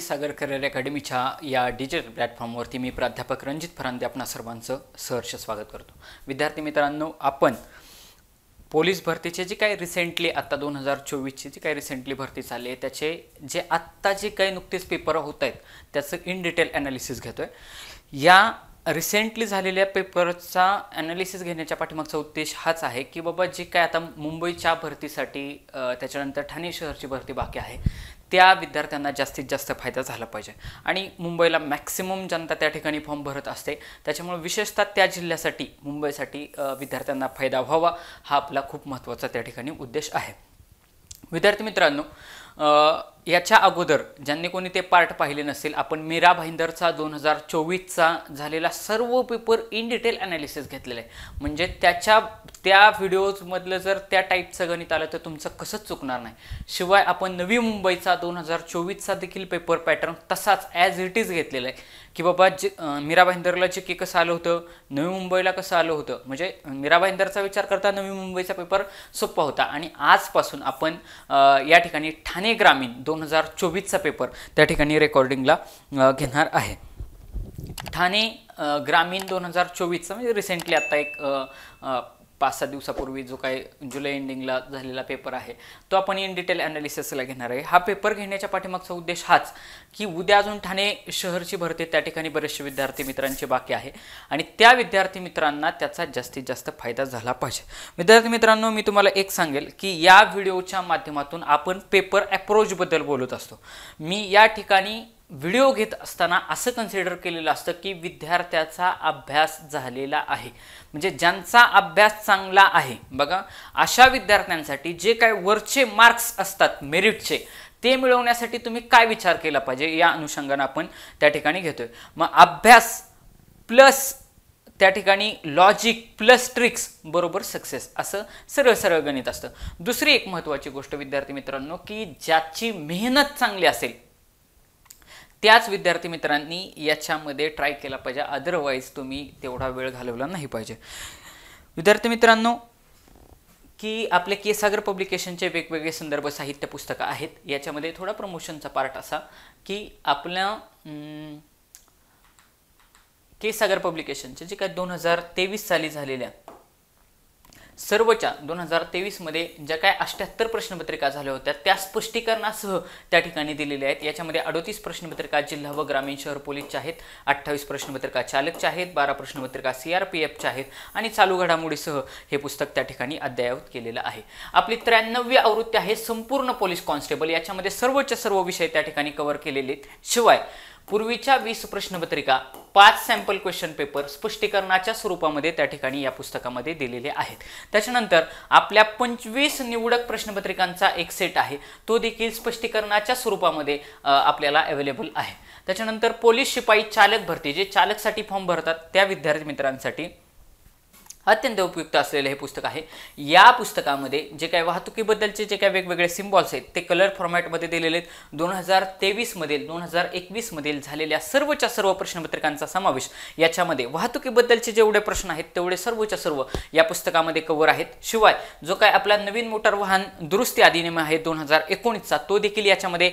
सागर career अकॅडमीच्या या digital प्लॅटफॉर्मवरती मी प्राध्यापक रणजित फरांदे आपणा सर्वांचं सहर्ष स्वागत करतो विद्यार्थी मित्रांनो आपण पोलीस भरतीचे जे काही रिसेंटली आत्ता दोन हजार चोवीसचे जी काही रिसेंटली भरती चालली आहे त्याचे जे आत्ता जे काही नुकतेच पेपर होत आहेत त्याचं इन डिटेल ॲनालिसिस घेतो या रिसेंटली झालेल्या पेपरचा ॲनालिसिस घेण्याच्या पाठीमागचा उद्देश हाच आहे की बाबा जे काय आता मुंबईच्या भरतीसाठी त्याच्यानंतर ठाणे शहरची भरती बाकी आहे त्या विद्यार्थ्यांना जास्तीत जास्त फायदा झाला पाहिजे आणि मुंबईला मॅक्सिमम जनता त्या ठिकाणी फॉर्म भरत असते त्याच्यामुळे विशेषतः त्या जिल्ह्यासाठी मुंबईसाठी विद्यार्थ्यांना फायदा व्हावा हा आपला खूप महत्त्वाचा त्या ठिकाणी उद्देश आहे विद्यार्थी मित्रांनो याच्या अगोदर ज्यांनी कोणी ते पार्ट पाहिले नसेल आपण मीरा भाईंदरचा दोन हजार चोवीसचा झालेला सर्व पेपर इन डिटेल ॲनालिसिस घेतलेलं आहे म्हणजे त्याच्या त्या व्हिडिओजमधलं जर त्या टाईपचं गणित आलं तर तुमचं कसंच चुकणार नाही शिवाय आपण नवी मुंबईचा दोन हजार चोवीसचा देखील पेपर पॅटर्न तसाच ॲज इट इज घेतलेला आहे की बाबा जे मीरा भाईंदरला जे के कसं आलं होतं नवी मुंबईला कसं आलं होतं म्हणजे मीरा भाईंदरचा विचार करता नवी मुंबईचा पेपर सोपा होता आणि आजपासून आपण या ठिकाणी ठाणे ग्रामीण दोन हजार चोवीसचा पेपर त्या ठिकाणी रेकॉर्डिंगला घेणार आहे ठाणे ग्रामीण दोन हजार चोवीसचा म्हणजे रिसेंटली आत्ता एक पाच सात दिवसापूर्वी जो काही जुलै एंडिंगला झालेला पेपर आहे तो आपण इन डिटेल अनालिसिसला घेणार आहे हा पेपर घेण्याच्या पाठीमागचा उद्देश हाच की उद्या अजून ठाणे शहरची भरती त्या ठिकाणी बरेचसे विद्यार्थी मित्रांची बाकी आहे आणि त्या विद्यार्थी मित्रांना त्याचा जास्तीत जास्त फायदा झाला पाहिजे विद्यार्थी मित्रांनो मी तुम्हाला एक सांगेल की या व्हिडिओच्या माध्यमातून आपण पेपर अप्रोचबद्दल बोलत असतो मी या ठिकाणी व्हिडिओ घेत असताना असं कन्सिडर केलेलं असतं की विद्यार्थ्याचा अभ्यास झालेला आहे म्हणजे ज्यांचा अभ्यास चांगला आहे बघा अशा विद्यार्थ्यांसाठी जे काय वरचे मार्क्स असतात मेरिटचे ते मिळवण्यासाठी तुम्ही काय विचार केला पाहिजे या अनुषंगानं आपण त्या ठिकाणी घेतोय मग अभ्यास प्लस त्या ठिकाणी लॉजिक प्लस ट्रिक्स बरोबर सक्सेस असं सरळ सरळ गणित असतं दुसरी एक महत्त्वाची गोष्ट विद्यार्थी मित्रांनो की ज्याची मेहनत चांगली असेल त्याच विद्यार्थी मित्रांनी याच्यामध्ये ट्राय केला पाहिजे अदरवाईज तुम्ही तेवढा वेळ घालवला नाही पाहिजे विद्यार्थी मित्रांनो की आपले के सागर पब्लिकेशनचे वेगवेगळे संदर्भ साहित्य पुस्तकं आहेत याच्यामध्ये थोडा प्रमोशनचा पार्ट असा की आपल्या के सागर पब्लिकेशनचे जे काय दोन हजार तेवीस साली झालेल्या सर्वच्या दोन हजार तेवीसमध्ये ज्या काय अष्ट्याहत्तर प्रश्नपत्रिका झाल्या होत्या त्या स्पष्टीकरणासह त्या ठिकाणी दिलेल्या आहेत याच्यामध्ये अडोतीस प्रश्नपत्रिका जिल्हा व ग्रामीण शहर पोलीसच्या आहेत अठ्ठावीस प्रश्नपत्रिका चालकच्या आहेत बारा प्रश्नपत्रिका सी आर पी एफच्या आहेत आणि चालू घडामोडीसह हे पुस्तक त्या ठिकाणी अद्ययावत केलेलं आहे आपली त्र्याण्णवी आवृत्ती आहे संपूर्ण पोलीस कॉन्स्टेबल याच्यामध्ये सर्वच्या सर्व विषय त्या ठिकाणी कव्हर केलेले आहेत शिवाय पूर्वीच्या वीस प्रश्नपत्रिका पाच सॅम्पल क्वेश्चन पेपर स्पष्टीकरणाच्या स्वरूपामध्ये त्या ठिकाणी या पुस्तकामध्ये दिलेले आहेत त्याच्यानंतर आपल्या पंचवीस निवडक प्रश्नपत्रिकांचा एक सेट आहे तो देखील स्पष्टीकरणाच्या स्वरूपामध्ये आपल्याला अवेलेबल आहे त्याच्यानंतर पोलीस शिपाई चालक भरती जे चालकसाठी फॉर्म भरतात त्या विद्यार्थी मित्रांसाठी अत्यंत उपयुक्त असलेलं हे पुस्तक आहे या पुस्तकामध्ये जे काय वाहतुकीबद्दलचे जे काय वेगवेगळे सिम्बॉल्स आहेत ते कलर फॉर्मॅटमध्ये दिलेले आहेत दोन हजार तेवीसमधील दोन हजार एकवीसमधील झालेल्या सर्वच्या सर्व प्रश्नपत्रिकांचा समावेश याच्यामध्ये वाहतुकीबद्दलचे जेवढे प्रश्न आहेत तेवढे सर्वच्या सर्व या पुस्तकामध्ये कव्हर आहेत शिवाय जो काय आपला नवीन मोटर वाहन दुरुस्ती अधिनियम आहे दोन हजार एकोणीसचा तो देखील याच्यामध्ये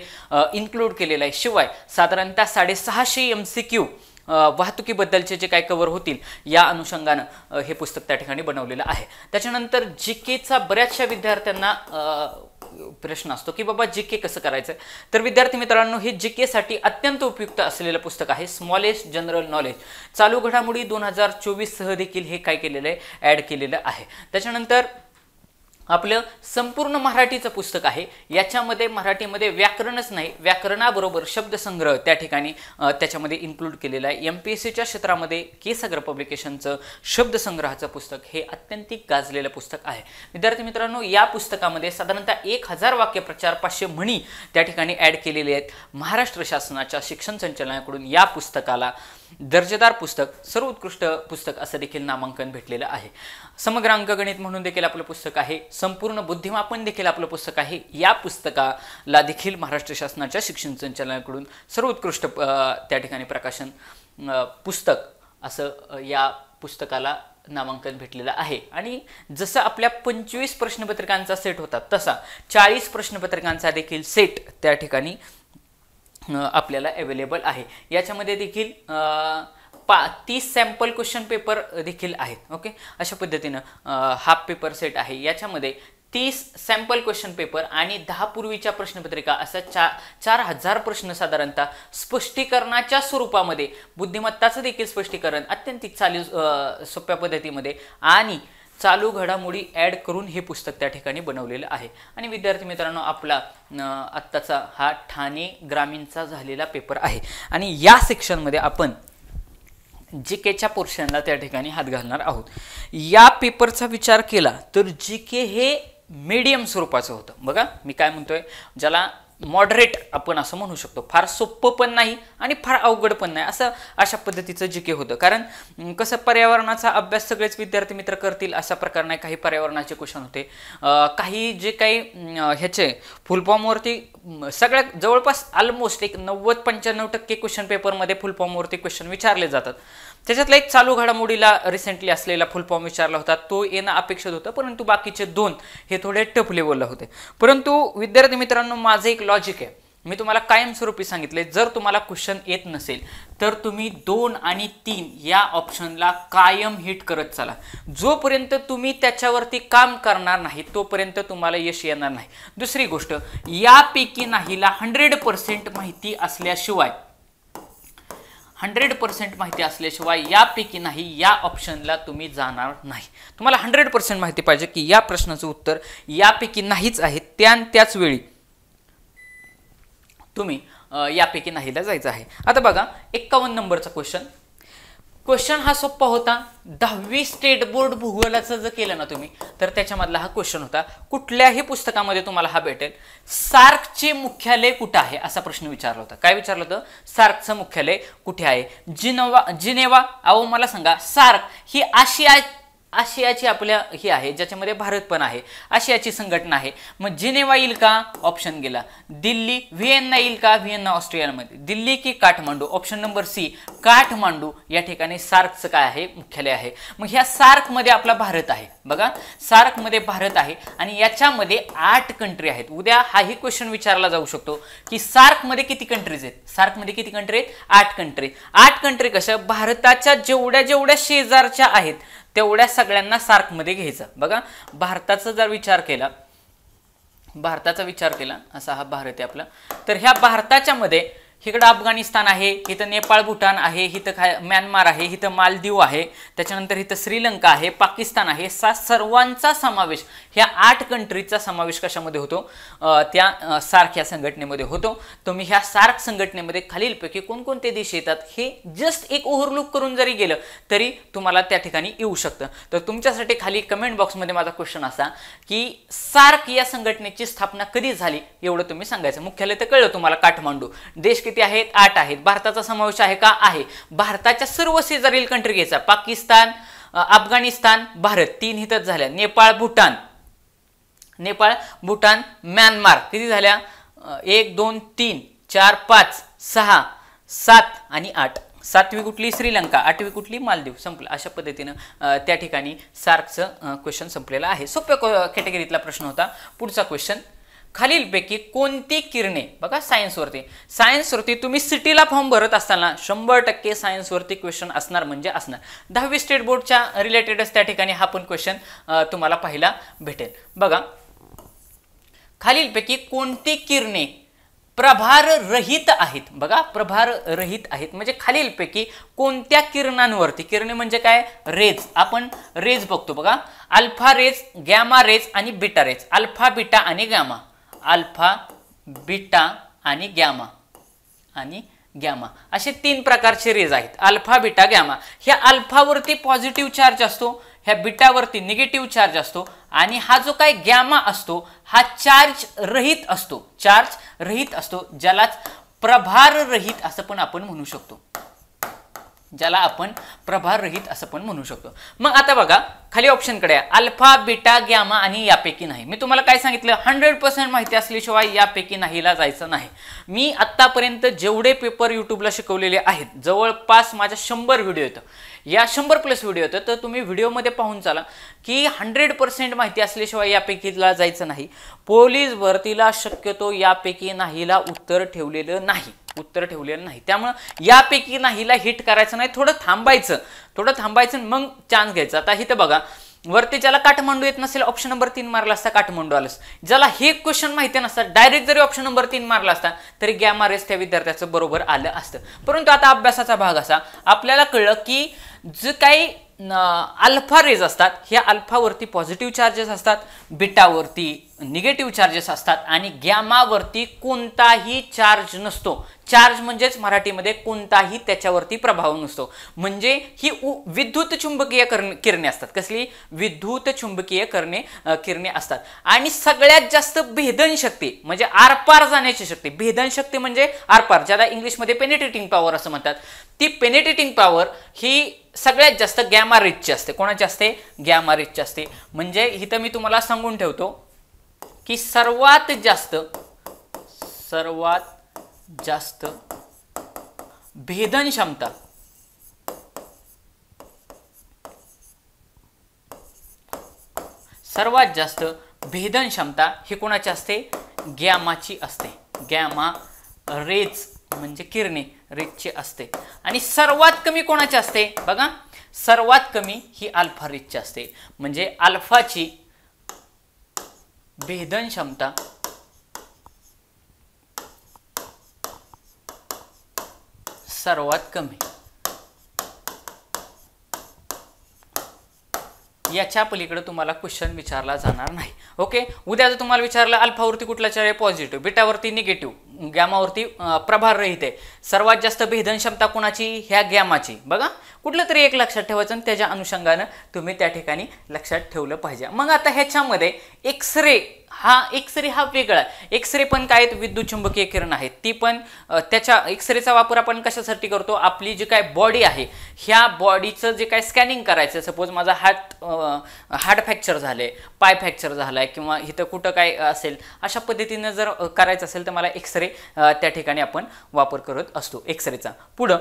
इन्क्लूड केलेला आहे शिवाय साधारणतः साडेसहाशे एम सी क्यू वाहतुकीबद्दलचे जे काय कवर होतील या अनुषंगानं हे पुस्तक त्या ठिकाणी बनवलेलं आहे त्याच्यानंतर जी केचा बऱ्याचशा विद्यार्थ्यांना प्रश्न असतो की बाबा जी के कसं करायचं तर विद्यार्थी मित्रांनो हे जी केसाठी अत्यंत उपयुक्त असलेलं पुस्तक आहे स्मॉलेस्ट जनरल नॉलेज चालू घडामोडी दोन हजार चोवीससह देखील हे काय केलेलं आहे ॲड केलेलं आहे त्याच्यानंतर आपलं संपूर्ण मराठीचं पुस्तक आहे याच्यामध्ये मराठीमध्ये व्याकरणच नाही व्याकरणाबरोबर शब्दसंग्रह त्या ठिकाणी त्याच्यामध्ये इन्क्लूड केलेला आहे एम पी एस सीच्या क्षेत्रामध्ये केसागर पब्लिकेशनचं शब्दसंग्रहाचं पुस्तक हे अत्यंतिक गाजलेलं पुस्तक आहे विद्यार्थी मित्रांनो या पुस्तकामध्ये साधारणतः एक हजार वाक्यप्रचार पाचशे म्हणी त्या ठिकाणी ॲड केलेले आहेत महाराष्ट्र शासनाच्या शिक्षण संचालनाकडून या पुस्तकाला दर्जेदार पुस्तक सर्वोत्कृष्ट पुस्तक असं देखील नामांकन भेटलेलं आहे समग्र अंकगणित म्हणून देखील आपलं पुस्तक आहे संपूर्ण बुद्धिमापन देखील आपलं पुस्तक आहे या पुस्तकाला देखील महाराष्ट्र शासनाच्या शिक्षण संचालनाकडून सर्वोत्कृष्ट त्या ठिकाणी प्रकाशन पुस्तक असं या पुस्तकाला नामांकन भेटलेलं आहे आणि जसं आपल्या पंचवीस प्रश्नपत्रिकांचा सेट होता तसा चाळीस प्रश्नपत्रिकांचा देखील सेट त्या ठिकाणी आपल्याला अवेलेबल आहे याच्यामध्ये देखील पा तीस सॅम्पल क्वेश्चन पेपर देखील आहेत ओके अशा पद्धतीनं हा पेपर सेट आहे याच्यामध्ये तीस सॅम्पल क्वेश्चन पेपर आणि दहा पूर्वीच्या प्रश्नपत्रिका असा चा चार हजार प्रश्न साधारणतः स्पष्टीकरणाच्या स्वरूपामध्ये बुद्धिमत्ताचं देखील स्पष्टीकरण अत्यंत चालू सोप्या पद्धतीमध्ये आणि चालू घडामोडी ॲड करून हे पुस्तक त्या ठिकाणी बनवलेलं आहे आणि विद्यार्थी मित्रांनो आपला आत्ताचा हा ठाणे ग्रामीणचा झालेला पेपर आहे आणि या सेक्शनमध्ये आपण जी केच्या पोर्शनला त्या ठिकाणी हात घालणार आहोत या पेपरचा विचार केला तर जी के हे मीडियम स्वरूपाचं होतं बघा मी काय म्हणतोय ज्याला मॉडरेट आपण असं म्हणू शकतो फार सोपं पण नाही आणि फार अवघड पण नाही असं अशा पद्धतीचं जी के होतं कारण कसं पर्यावरणाचा अभ्यास सगळेच विद्यार्थी मित्र करतील अशा प्रकार नाही काही पर्यावरणाचे क्वेश्चन होते काही जे काही ह्याचे फुलफॉर्मवरती सगळ्या जवळपास ऑलमोस्ट एक नव्वद पंच्याण्णव टक्के क्वेश्चन पेपरमध्ये फुलफॉर्मवरती क्वेश्चन विचारले जातात त्याच्यातला एक चालू घडामोडीला रिसेंटली असलेला फुलफॉर्म विचारला होता तो येणं अपेक्षित होतं परंतु बाकीचे दोन हे थोडे टफ लेवलला होते परंतु विद्यार्थी मित्रांनो माझं एक लॉजिक आहे मी तुम्हाला कायमस्वरूपी सांगितले जर तुम्हाला क्वेश्चन येत नसेल तर तुम्ही दोन आणि तीन या ऑप्शनला कायम हिट करत चाला जोपर्यंत तुम्ही त्याच्यावरती काम करणार नाही तोपर्यंत तुम्हाला यश येणार नाही दुसरी गोष्ट यापैकी नाहीला हंड्रेड पर्सेंट माहिती असल्याशिवाय हंड्रेड पर्सेंट माहिती असल्याशिवाय यापैकी नाही या ऑप्शनला तुम्ही जाणार नाही तुम्हाला हंड्रेड पर्सेंट माहिती पाहिजे की या प्रश्नाचं उत्तर यापैकी नाहीच आहे त्या त्याच वेळी तुम्ही यापैकी नाहीला जायचं आहे आता बघा एक्कावन्न नंबरचा क्वेश्चन क्वेश्चन हा सोप्पा होता दहावी स्टेट बोर्ड भूगोलाचं जर केलं ना तुम्ही तर त्याच्यामधला हा क्वेश्चन होता कुठल्याही पुस्तकामध्ये तुम्हाला हा भेटेल सार्कचे मुख्यालय कुठं आहे असा प्रश्न विचारला होता काय विचारलं होतं सार्कचं मुख्यालय कुठे आहे जिनवा जिनेवा अहो मला सांगा सार्क ही आशिया आशियाची आपल्या ही आहे ज्याच्यामध्ये भारत पण आहे आशियाची संघटना आहे मग जिनेवा येईल का ऑप्शन गेला दिल्ली व्हिएन्ना येईल का व्हिएन्ना ऑस्ट्रेलियामध्ये दिल्ली की Kathmandu option number C Kathmandu या ठिकाणी सार्कचं काय आहे मुख्यालय आहे मग ह्या सार्कमध्ये आपला भारत आहे बघा सार्कमध्ये भारत आहे आणि याच्यामध्ये आठ कंट्री आहेत उद्या हाही क्वेश्चन विचारला जाऊ शकतो की सार्कमध्ये किती कंट्रीज आहेत सार्कमध्ये किती कंट्री आहेत आठ कंट्री आठ कंट्री कशा भारताच्या जेवढ्या जेवढ्या शेजारच्या आहेत तेवढ्या सगळ्यांना सार्कमध्ये घ्यायचं बघा भारताचा जर विचार केला भारताचा विचार केला असा हा भारत आहे आपला तर ह्या भारताच्या मध्ये इकडं अफगाणिस्तान आहे इथं नेपाळ भूटान आहे इथं खा म्यानमार आहे इथं मालदीव आहे त्याच्यानंतर इथं श्रीलंका आहे पाकिस्तान आहे सा सर्वांचा समावेश ह्या आठ कंट्रीचा समावेश कशामध्ये होतो त्या सार्क ह्या संघटनेमध्ये होतो तुम्ही ह्या सार्क संघटनेमध्ये खालीलपैकी कोणकोणते देश येतात हे जस्ट एक ओव्हरलुक करून जरी गेलं तरी तुम्हाला त्या ठिकाणी येऊ शकतं तर तुमच्यासाठी खाली कमेंट बॉक्समध्ये माझा क्वेश्चन असा की सार्क या संघटनेची स्थापना कधी झाली एवढं तुम्ही सांगायचं मुख्यालय तर कळलं तुम्हाला काठमांडू देश किती किती आहेत आठ आहेत भारताचा समावेश आहे का आहे भारताच्या सर्व शेजारील कंट्री घ्यायचा पाकिस्तान अफगाणिस्तान भारत तीन हितच झाल्या नेपाळ भूटान नेपाळ भूटान म्यानमार किती झाल्या एक दोन तीन चार पाच सहा सात आणि आठ सातवी कुठली श्रीलंका आठवी कुठली मालदीव संपलं अशा पद्धतीनं त्या ठिकाणी सार्कचं क्वेश्चन संपलेलं आहे सोप्या कॅटेगरीतला प्रश्न होता पुढचा क्वेश्चन खालीलपैकी कोणती किरणे बघा सायन्सवरती सायन्सवरती तुम्ही सिटीला फॉर्म भरत असताना शंभर टक्के सायन्सवरती क्वेश्चन असणार म्हणजे असणार दहावी स्टेट बोर्डच्या रिलेटेडच त्या ठिकाणी हा पण क्वेश्चन तुम्हाला पाहायला भेटेल बघा खालीलपैकी कोणती किरणे प्रभार रहित आहेत बघा प्रभार रहित आहेत म्हणजे खालीलपैकी कोणत्या किरणांवरती किरणे म्हणजे काय रेज आपण रेज बघतो बघा अल्फा रेज गॅमा रेज आणि बीटा रेज अल्फा बीटा आणि गॅमा अल्फा बीटा आणि गॅमा आणि गॅमा असे तीन प्रकारचे रेज आहेत अल्फा बीटा गॅमा ह्या अल्फावरती पॉझिटिव्ह चार्ज असतो ह्या बिटावरती निगेटिव्ह चार्ज असतो आणि हा जो काय गॅमा असतो हा चार्ज रहित असतो चार्ज रहित असतो ज्यालाच प्रभार रहित असं पण आपण म्हणू शकतो ज्याला आपण प्रभाररहित असं पण म्हणू शकतो मग आता बघा खाली ऑप्शनकडे अल्फा बिटा ग्यामा आणि यापैकी नाही मी तुम्हाला काय सांगितलं हंड्रेड पर्सेंट माहिती असल्याशिवाय यापैकी नाहीला जायचं नाही मी आत्तापर्यंत जेवढे पेपर यूट्यूबला शिकवलेले आहेत जवळपास माझ्या शंभर व्हिडिओ येतं या शंभर प्लस व्हिडिओ येतं तर तुम्ही व्हिडिओमध्ये पाहून चाला की हंड्रेड पर्सेंट माहिती असल्याशिवाय यापैकीला जायचं नाही पोलीस भरतीला शक्यतो यापैकी नाहीला उत्तर ठेवलेलं नाही उत्तर ठेवलेलं नाही त्यामुळं यापैकी हिला हिट करायचं नाही थोडं थांबायचं थोडं थांबायचं मग चान्स घ्यायचं आता इथं बघा वरती ज्याला काठमांडू येत नसेल ऑप्शन नंबर तीन मारला असता काठमांडू आलंस ज्याला हे क्वेश्चन माहिती नसतं डायरेक्ट जरी ऑप्शन नंबर तीन मारला असता तरी गॅमा रेस त्या विद्यार्थ्याचं बरोबर आलं असतं परंतु आता अभ्यासाचा भाग असा आपल्याला कळलं की जे काही अल्फा रेज असतात ह्या अल्फावरती पॉझिटिव्ह चार्जेस असतात बिटावरती निगेटिव्ह चार्जेस असतात आणि गॅमावरती कोणताही चार्ज नसतो चार्ज म्हणजेच मराठीमध्ये कोणताही त्याच्यावरती प्रभाव नसतो म्हणजे ही विद्युत चुंबकीय किरणे असतात कसली विद्युत चुंबकीय करणे किरणे असतात आणि सगळ्यात जास्त भेदन शक्ती म्हणजे आरपार जाण्याची शक्ती भेदन शक्ती म्हणजे आरपार ज्याला इंग्लिशमध्ये पेनिटेटिंग पॉवर असं म्हणतात ती पेनिटेटिंग पॉवर ही सगळ्यात जास्त रिचची असते कोणाची असते रिचची असते म्हणजे इथं मी तुम्हाला सांगून ठेवतो की सर्वात जास्त सर्वात जास्त भेदन क्षमता सर्वात जास्त भेदन क्षमता ही कोणाची असते गॅमाची असते गॅमा रेज म्हणजे किरणे रेजची असते आणि सर्वात कमी कोणाची असते बघा सर्वात कमी ही अल्फा रेजची असते म्हणजे अल्फाची भेदन क्षमता सर्वात कमी याच्या पलीकडे तुम्हाला क्वेश्चन विचारला जाणार नाही ओके उद्या जर तुम्हाला विचारलं अल्फावरती कुठला आहे पॉझिटिव्ह बिटावरती निगेटिव्ह गॅमावरती प्रभार रहित आहे सर्वात जास्त भेदन क्षमता कोणाची ह्या गॅमाची बघा कुठलं तरी एक लक्षात ठेवायचं आणि त्याच्या अनुषंगानं तुम्ही त्या ठिकाणी लक्षात ठेवलं पाहिजे मग आता ह्याच्यामध्ये एक्सरे हा एक्सरे हा वेगळा एक्सरे पण काय विद्युत चुंबकीय किरण आहे ती पण त्याच्या एक्सरेचा वापर आपण कशासाठी करतो आपली जी काय बॉडी आहे ह्या बॉडीचं जे काय स्कॅनिंग करायचं सपोज माझा हात हार्ट फ्रॅक्चर झाले पाय फ्रॅक्चर झालाय आहे किंवा इथं कुठं काय असेल अशा पद्धतीनं जर करायचं असेल तर मला एक्सरे त्या ठिकाणी आपण वापर करत असतो एक्सरेचा पुढं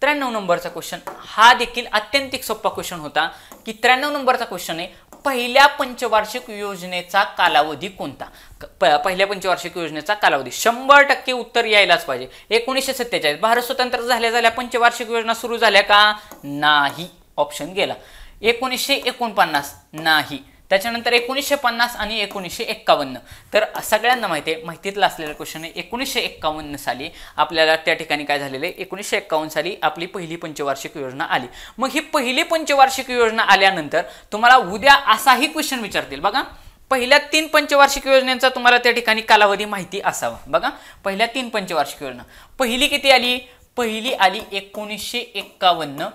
त्र्याण्णव नंबरचा क्वेश्चन हा देखील अत्यंतिक सोपा क्वेश्चन होता की त्र्याण्णव नंबरचा क्वेश्चन आहे पहिल्या पंचवार्षिक योजनेचा कालावधी कोणता पहिल्या पंचवार्षिक योजनेचा कालावधी शंभर टक्के उत्तर यायलाच पाहिजे एकोणीसशे सत्तेचाळीस भारत स्वतंत्र झाल्या झाल्या पंचवार्षिक योजना सुरू झाल्या का नाही ऑप्शन गेला एकोणीसशे एकोणपन्नास नाही त्याच्यानंतर एकोणीसशे पन्नास आणि एकोणीसशे एक्कावन्न तर सगळ्यांना माहिती आहे माहितीतला असलेलं क्वेश्चन आहे एकोणीसशे एक्कावन्न साली आपल्याला त्या ठिकाणी काय झालेलं आहे एकोणीसशे एक्कावन्न साली आपली पहिली पंचवार्षिक योजना आली मग ही पहिली पंचवार्षिक योजना आल्यानंतर तुम्हाला उद्या असाही क्वेश्चन विचारतील बघा पहिल्या तीन पंचवार्षिक योजनेचा तुम्हाला त्या ठिकाणी कालावधी माहिती असावा बघा पहिल्या तीन पंचवार्षिक योजना पहिली किती आली पहिली आली एकोणीसशे एक्कावन्न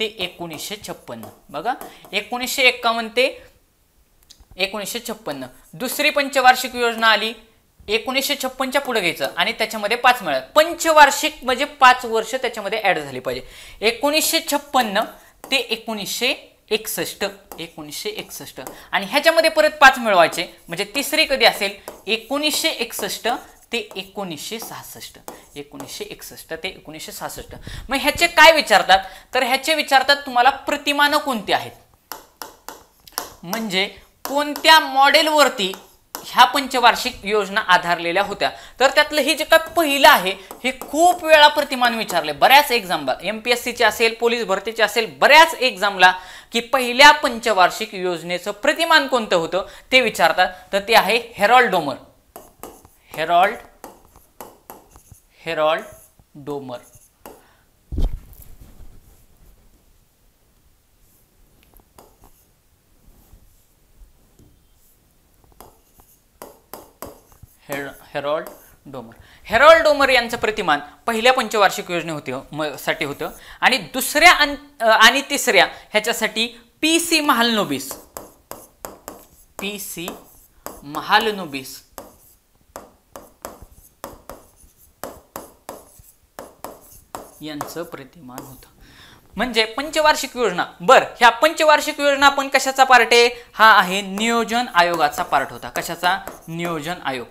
ते एकोणीसशे छप्पन्न बघा एकोणीसशे एक्कावन्न ते एकोणीसशे छप्पन्न दुसरी पंचवार्षिक योजना आली एकोणीसशे छप्पनच्या पुढे घ्यायचं आणि त्याच्यामध्ये पाच मिळत पंचवार्षिक म्हणजे पाच वर्ष त्याच्यामध्ये ॲड झाली पाहिजे एकोणीसशे छप्पन्न ते एकोणीसशे एकसष्ट एकोणीसशे एकसष्ट आणि ह्याच्यामध्ये परत पाच मिळवायचे म्हणजे तिसरी कधी असेल एकोणीसशे एकसष्ट ते एकोणीसशे सहासष्ट एकोणीसशे एकसष्ट ते एकोणीसशे सहासष्ट मग ह्याचे काय विचारतात तर ह्याचे विचारतात तुम्हाला प्रतिमानं कोणती आहेत म्हणजे कोणत्या मॉडेलवरती ह्या पंचवार्षिक योजना आधारलेल्या होत्या तर त्यातलं हे जे काय पहिलं आहे हे खूप वेळा प्रतिमान विचारले बऱ्याच एक्झामला एम पी एस सीचे असेल पोलीस भरतीचे असेल बऱ्याच एक्झामला की पहिल्या पंचवार्षिक योजनेचं प्रतिमान कोणतं होतं ते विचारतात तर ते आहे Harrod Domar Harrod Harrod Domar हेर हेरॉल्ड डोमर हेरॉल्ड डोमर यांचं प्रतिमान पहिल्या पंचवार्षिक योजने होते हो, म साठी होतं आणि दुसऱ्या आणि तिसऱ्या ह्याच्यासाठी P C Mahalanobis P C Mahalanobis यांचं प्रतिमान होतं म्हणजे पंचवार्षिक योजना बर ह्या पंचवार्षिक योजना आपण कशाचा पार्ट आहे हा आहे नियोजन आयोगाचा पार्ट होता कशाचा नियोजन आयोग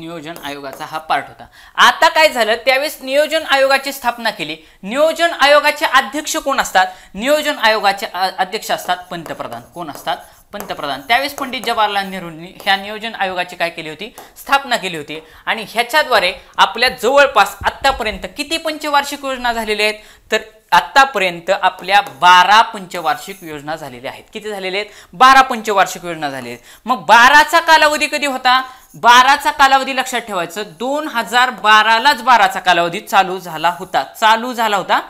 नियोजन आयोगाचा हा पार्ट होता आता काय झालं त्यावेळेस नियोजन आयोगाची स्थापना केली नियोजन आयोगाचे अध्यक्ष कोण असतात नियोजन आयोगाचे अध्यक्ष असतात पंतप्रधान कोण असतात पंतप्रधान त्यावेळेस पंडित जवाहरलाल नेहरूंनी ह्या नियोजन आयोगाची काय केली होती स्थापना केली होती आणि ह्याच्याद्वारे आपल्या जवळपास आत्तापर्यंत किती पंचवार्षिक योजना झालेल्या आहेत तर आत्तापर्यंत आपल्या बारा पंचवार्षिक योजना झालेल्या आहेत किती झालेल्या आहेत बारा पंचवार्षिक योजना झाल्या आहेत मग बाराचा कालावधी कधी होता बाराचा कालावधी लक्षात ठेवायचं दोन हजार बारालाच बाराचा कालावधी चालू झाला होता चालू झाला होता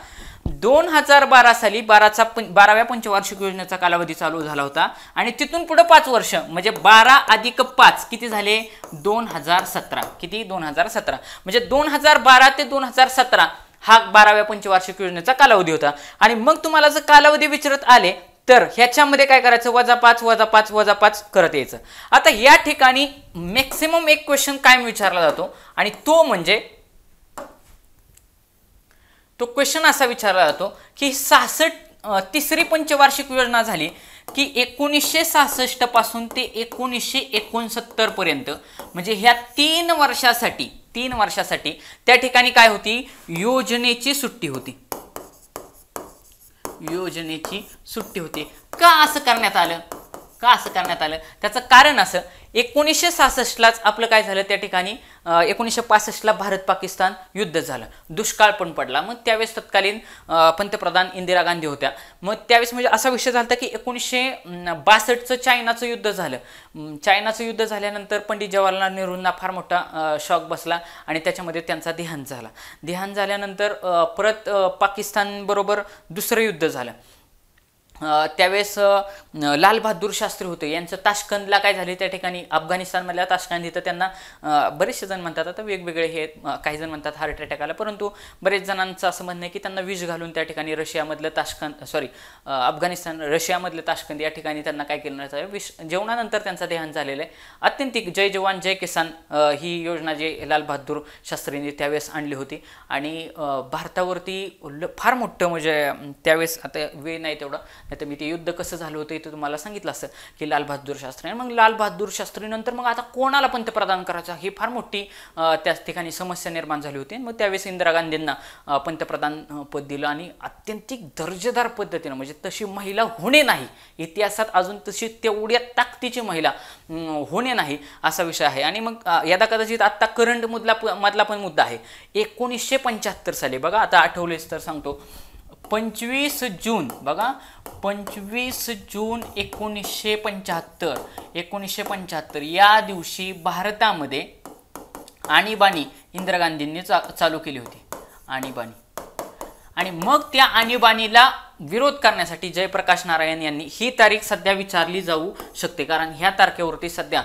दोन हजार बारा साली बाराचा बाराव्या पंचवार्षिक योजनेचा कालावधी चालू झाला होता आणि तिथून पुढे पाच वर्ष म्हणजे बारा अधिक पाच किती झाले दोन हजार सतरा किती दोन हजार सतरा म्हणजे दोन हजार बारा ते दोन हजार सतरा हा बाराव्या पंचवार्षिक योजनेचा कालावधी होता आणि मग तुम्हाला जर कालावधी विचारत आले तर ह्याच्यामध्ये काय करायचं वजा पाच वजा पाच वजा पाच करत यायचं आता या ठिकाणी मॅक्सिमम एक क्वेश्चन कायम विचारला जातो आणि तो म्हणजे तो क्वेश्चन असा विचारला जातो की सहासष्ट तिसरी पंचवार्षिक योजना झाली की एकोणीसशे पासून ते एकोणीसशे पर्यंत म्हणजे ह्या तीन वर्षासाठी तीन वर्षासाठी त्या ठिकाणी काय होती योजनेची सुट्टी होती योजनेची सुट्टी होती का असं करण्यात आलं का असं करण्यात आलं त्याचं कारण असं एकोणीसशे सहासष्टलाच आपलं काय झालं त्या ठिकाणी एकोणीसशे पासष्टला भारत पाकिस्तान युद्ध झालं दुष्काळ पण पडला मग त्यावेळेस तत्कालीन पंतप्रधान इंदिरा गांधी होत्या मग त्यावेळेस म्हणजे असा विषय झाला की एकोणीसशे बासष्टचं चायनाचं युद्ध झालं चायनाचं युद्ध झाल्यानंतर पंडित जवाहरलाल नेहरूंना फार मोठा शॉक बसला आणि त्याच्यामध्ये त्यांचा देहांत झाला देहांत झाल्यानंतर परत पाकिस्तानबरोबर दुसरं युद्ध झालं त्यावेळेस लालबहादूर शास्त्री होते यांचं ताशकंदला काय झाले त्या ठिकाणी अफगाणिस्तानमधल्या ताशकंद इथं त्यांना बरेचसे जण म्हणतात आता वेगवेगळे हे काही जण म्हणतात हार्ट अटॅक आला परंतु बरेच जणांचं असं म्हणणं आहे की त्यांना विष घालून त्या ठिकाणी रशियामधलं ताशकंद सॉरी अफगाणिस्तान रशियामधलं ताशकंद या ठिकाणी त्यांना काय केलं जातं विष जेवणानंतर त्यांचा देहान झालेलं आहे अत्यंतिक जय जवान जय किसान ही योजना जे लालबहादूर शास्त्रींनी त्यावेळेस आणली होती आणि भारतावरती फार मोठं म्हणजे त्यावेळेस आता वेळ नाही तेवढं नाही तर मी ते युद्ध कसं झालं होतं ते तुम्हाला सांगितलं असं की लाल बहादूर शास्त्री आणि मग लाल बहादूर शास्त्रीनंतर मग आता कोणाला पंतप्रधान करायचं ही फार मोठी त्याच ठिकाणी समस्या निर्माण झाली होती मग त्यावेळेस इंदिरा गांधींना पंतप्रधान पद दिलं आणि अत्यंतिक दर्जेदार पद्धतीनं म्हणजे तशी महिला होणे नाही इतिहासात अजून तशी तेवढ्या ताकदीची महिला होणे नाही असा विषय आहे आणि मग यादा कदाचित आत्ता करंट मधला मधला पण मुद्दा आहे एकोणीसशे पंच्याहत्तर साली बघा आता आठवलेच तर सांगतो पंचवीस जून बघा पंचवीस जून एकोणीसशे पंच्याहत्तर एकोणीसशे पंच्याहत्तर या दिवशी भारतामध्ये आणीबाणी इंदिरा गांधींनी चा चालू केली होती आणीबाणी आणि मग त्या आणीबाणीला विरोध करण्यासाठी जयप्रकाश नारायण यांनी ही तारीख सध्या विचारली जाऊ शकते कारण ह्या तारखेवरती सध्या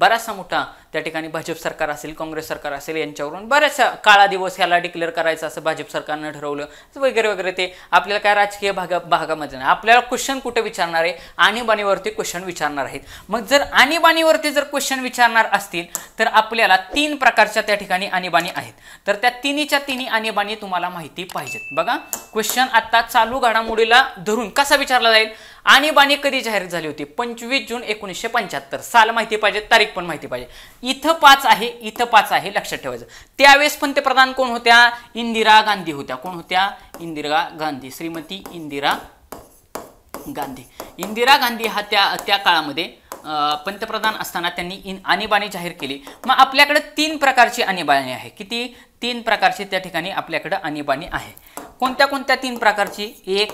बराचसा मोठा त्या ठिकाणी भाजप सरकार असेल काँग्रेस सरकार असेल यांच्यावरून बऱ्याच काळा दिवस ह्याला डिक्लेअर करायचं असं भाजप सरकारनं ठरवलं वगैरे वगैरे ते आपल्याला काय राजकीय भागा भागामध्ये नाही आपल्याला क्वेश्चन कुठे विचारणार आहे आणीबाणीवरती क्वेश्चन विचारणार आहेत मग जर आणीबाणीवरती जर क्वेश्चन विचारणार असतील तर आपल्याला तीन प्रकारच्या त्या ठिकाणी आणीबाणी आहेत तर त्या तिन्हीच्या तिन्ही आणीबाणी तुम्हाला माहिती पाहिजेत बघा क्वेश्चन आता चालू घडामोडीला धरून कसा विचारला जाईल आणीबाणी कधी जाहीर झाली होती पंचवीस जून एकोणीसशे पंच्याहत्तर साल माहिती पाहिजे तारीख पण माहिती पाहिजे इथं पाच आहे इथं पाच आहे लक्षात ठेवायचं त्यावेळेस पंतप्रधान कोण होत्या इंदिरा गांधी होत्या कोण होत्या इंदिरा गांधी श्रीमती इंदिरा गांधी इंदिरा गांधी हा त्या त्या काळामध्ये पंतप्रधान असताना त्यांनी इन आणीबाणी जाहीर केली मग आपल्याकडे तीन प्रकारची आणीबाणी आहे किती तीन प्रकारची त्या ठिकाणी आपल्याकडं आणीबाणी आहे कोणत्या कोणत्या तीन प्रकारची एक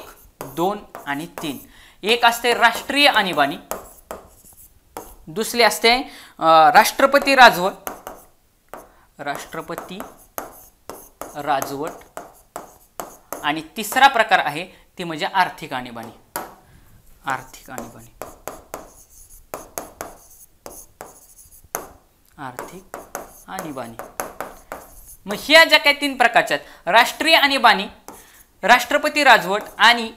दोन आणि तीन एक असते राष्ट्रीय आणीबाणी दुसरी असते राष्ट्रपती राजवट राष्ट्रपती राजवट आणि तिसरा प्रकार आहे ती म्हणजे आर्थिक आणीबाणी आर्थिक आणीबाणी आर्थिक आणीबाणी मग ह्या ज्या काही तीन प्रकारच्या आहेत राष्ट्रीय आणीबाणी राष्ट्रपती राजवट आणि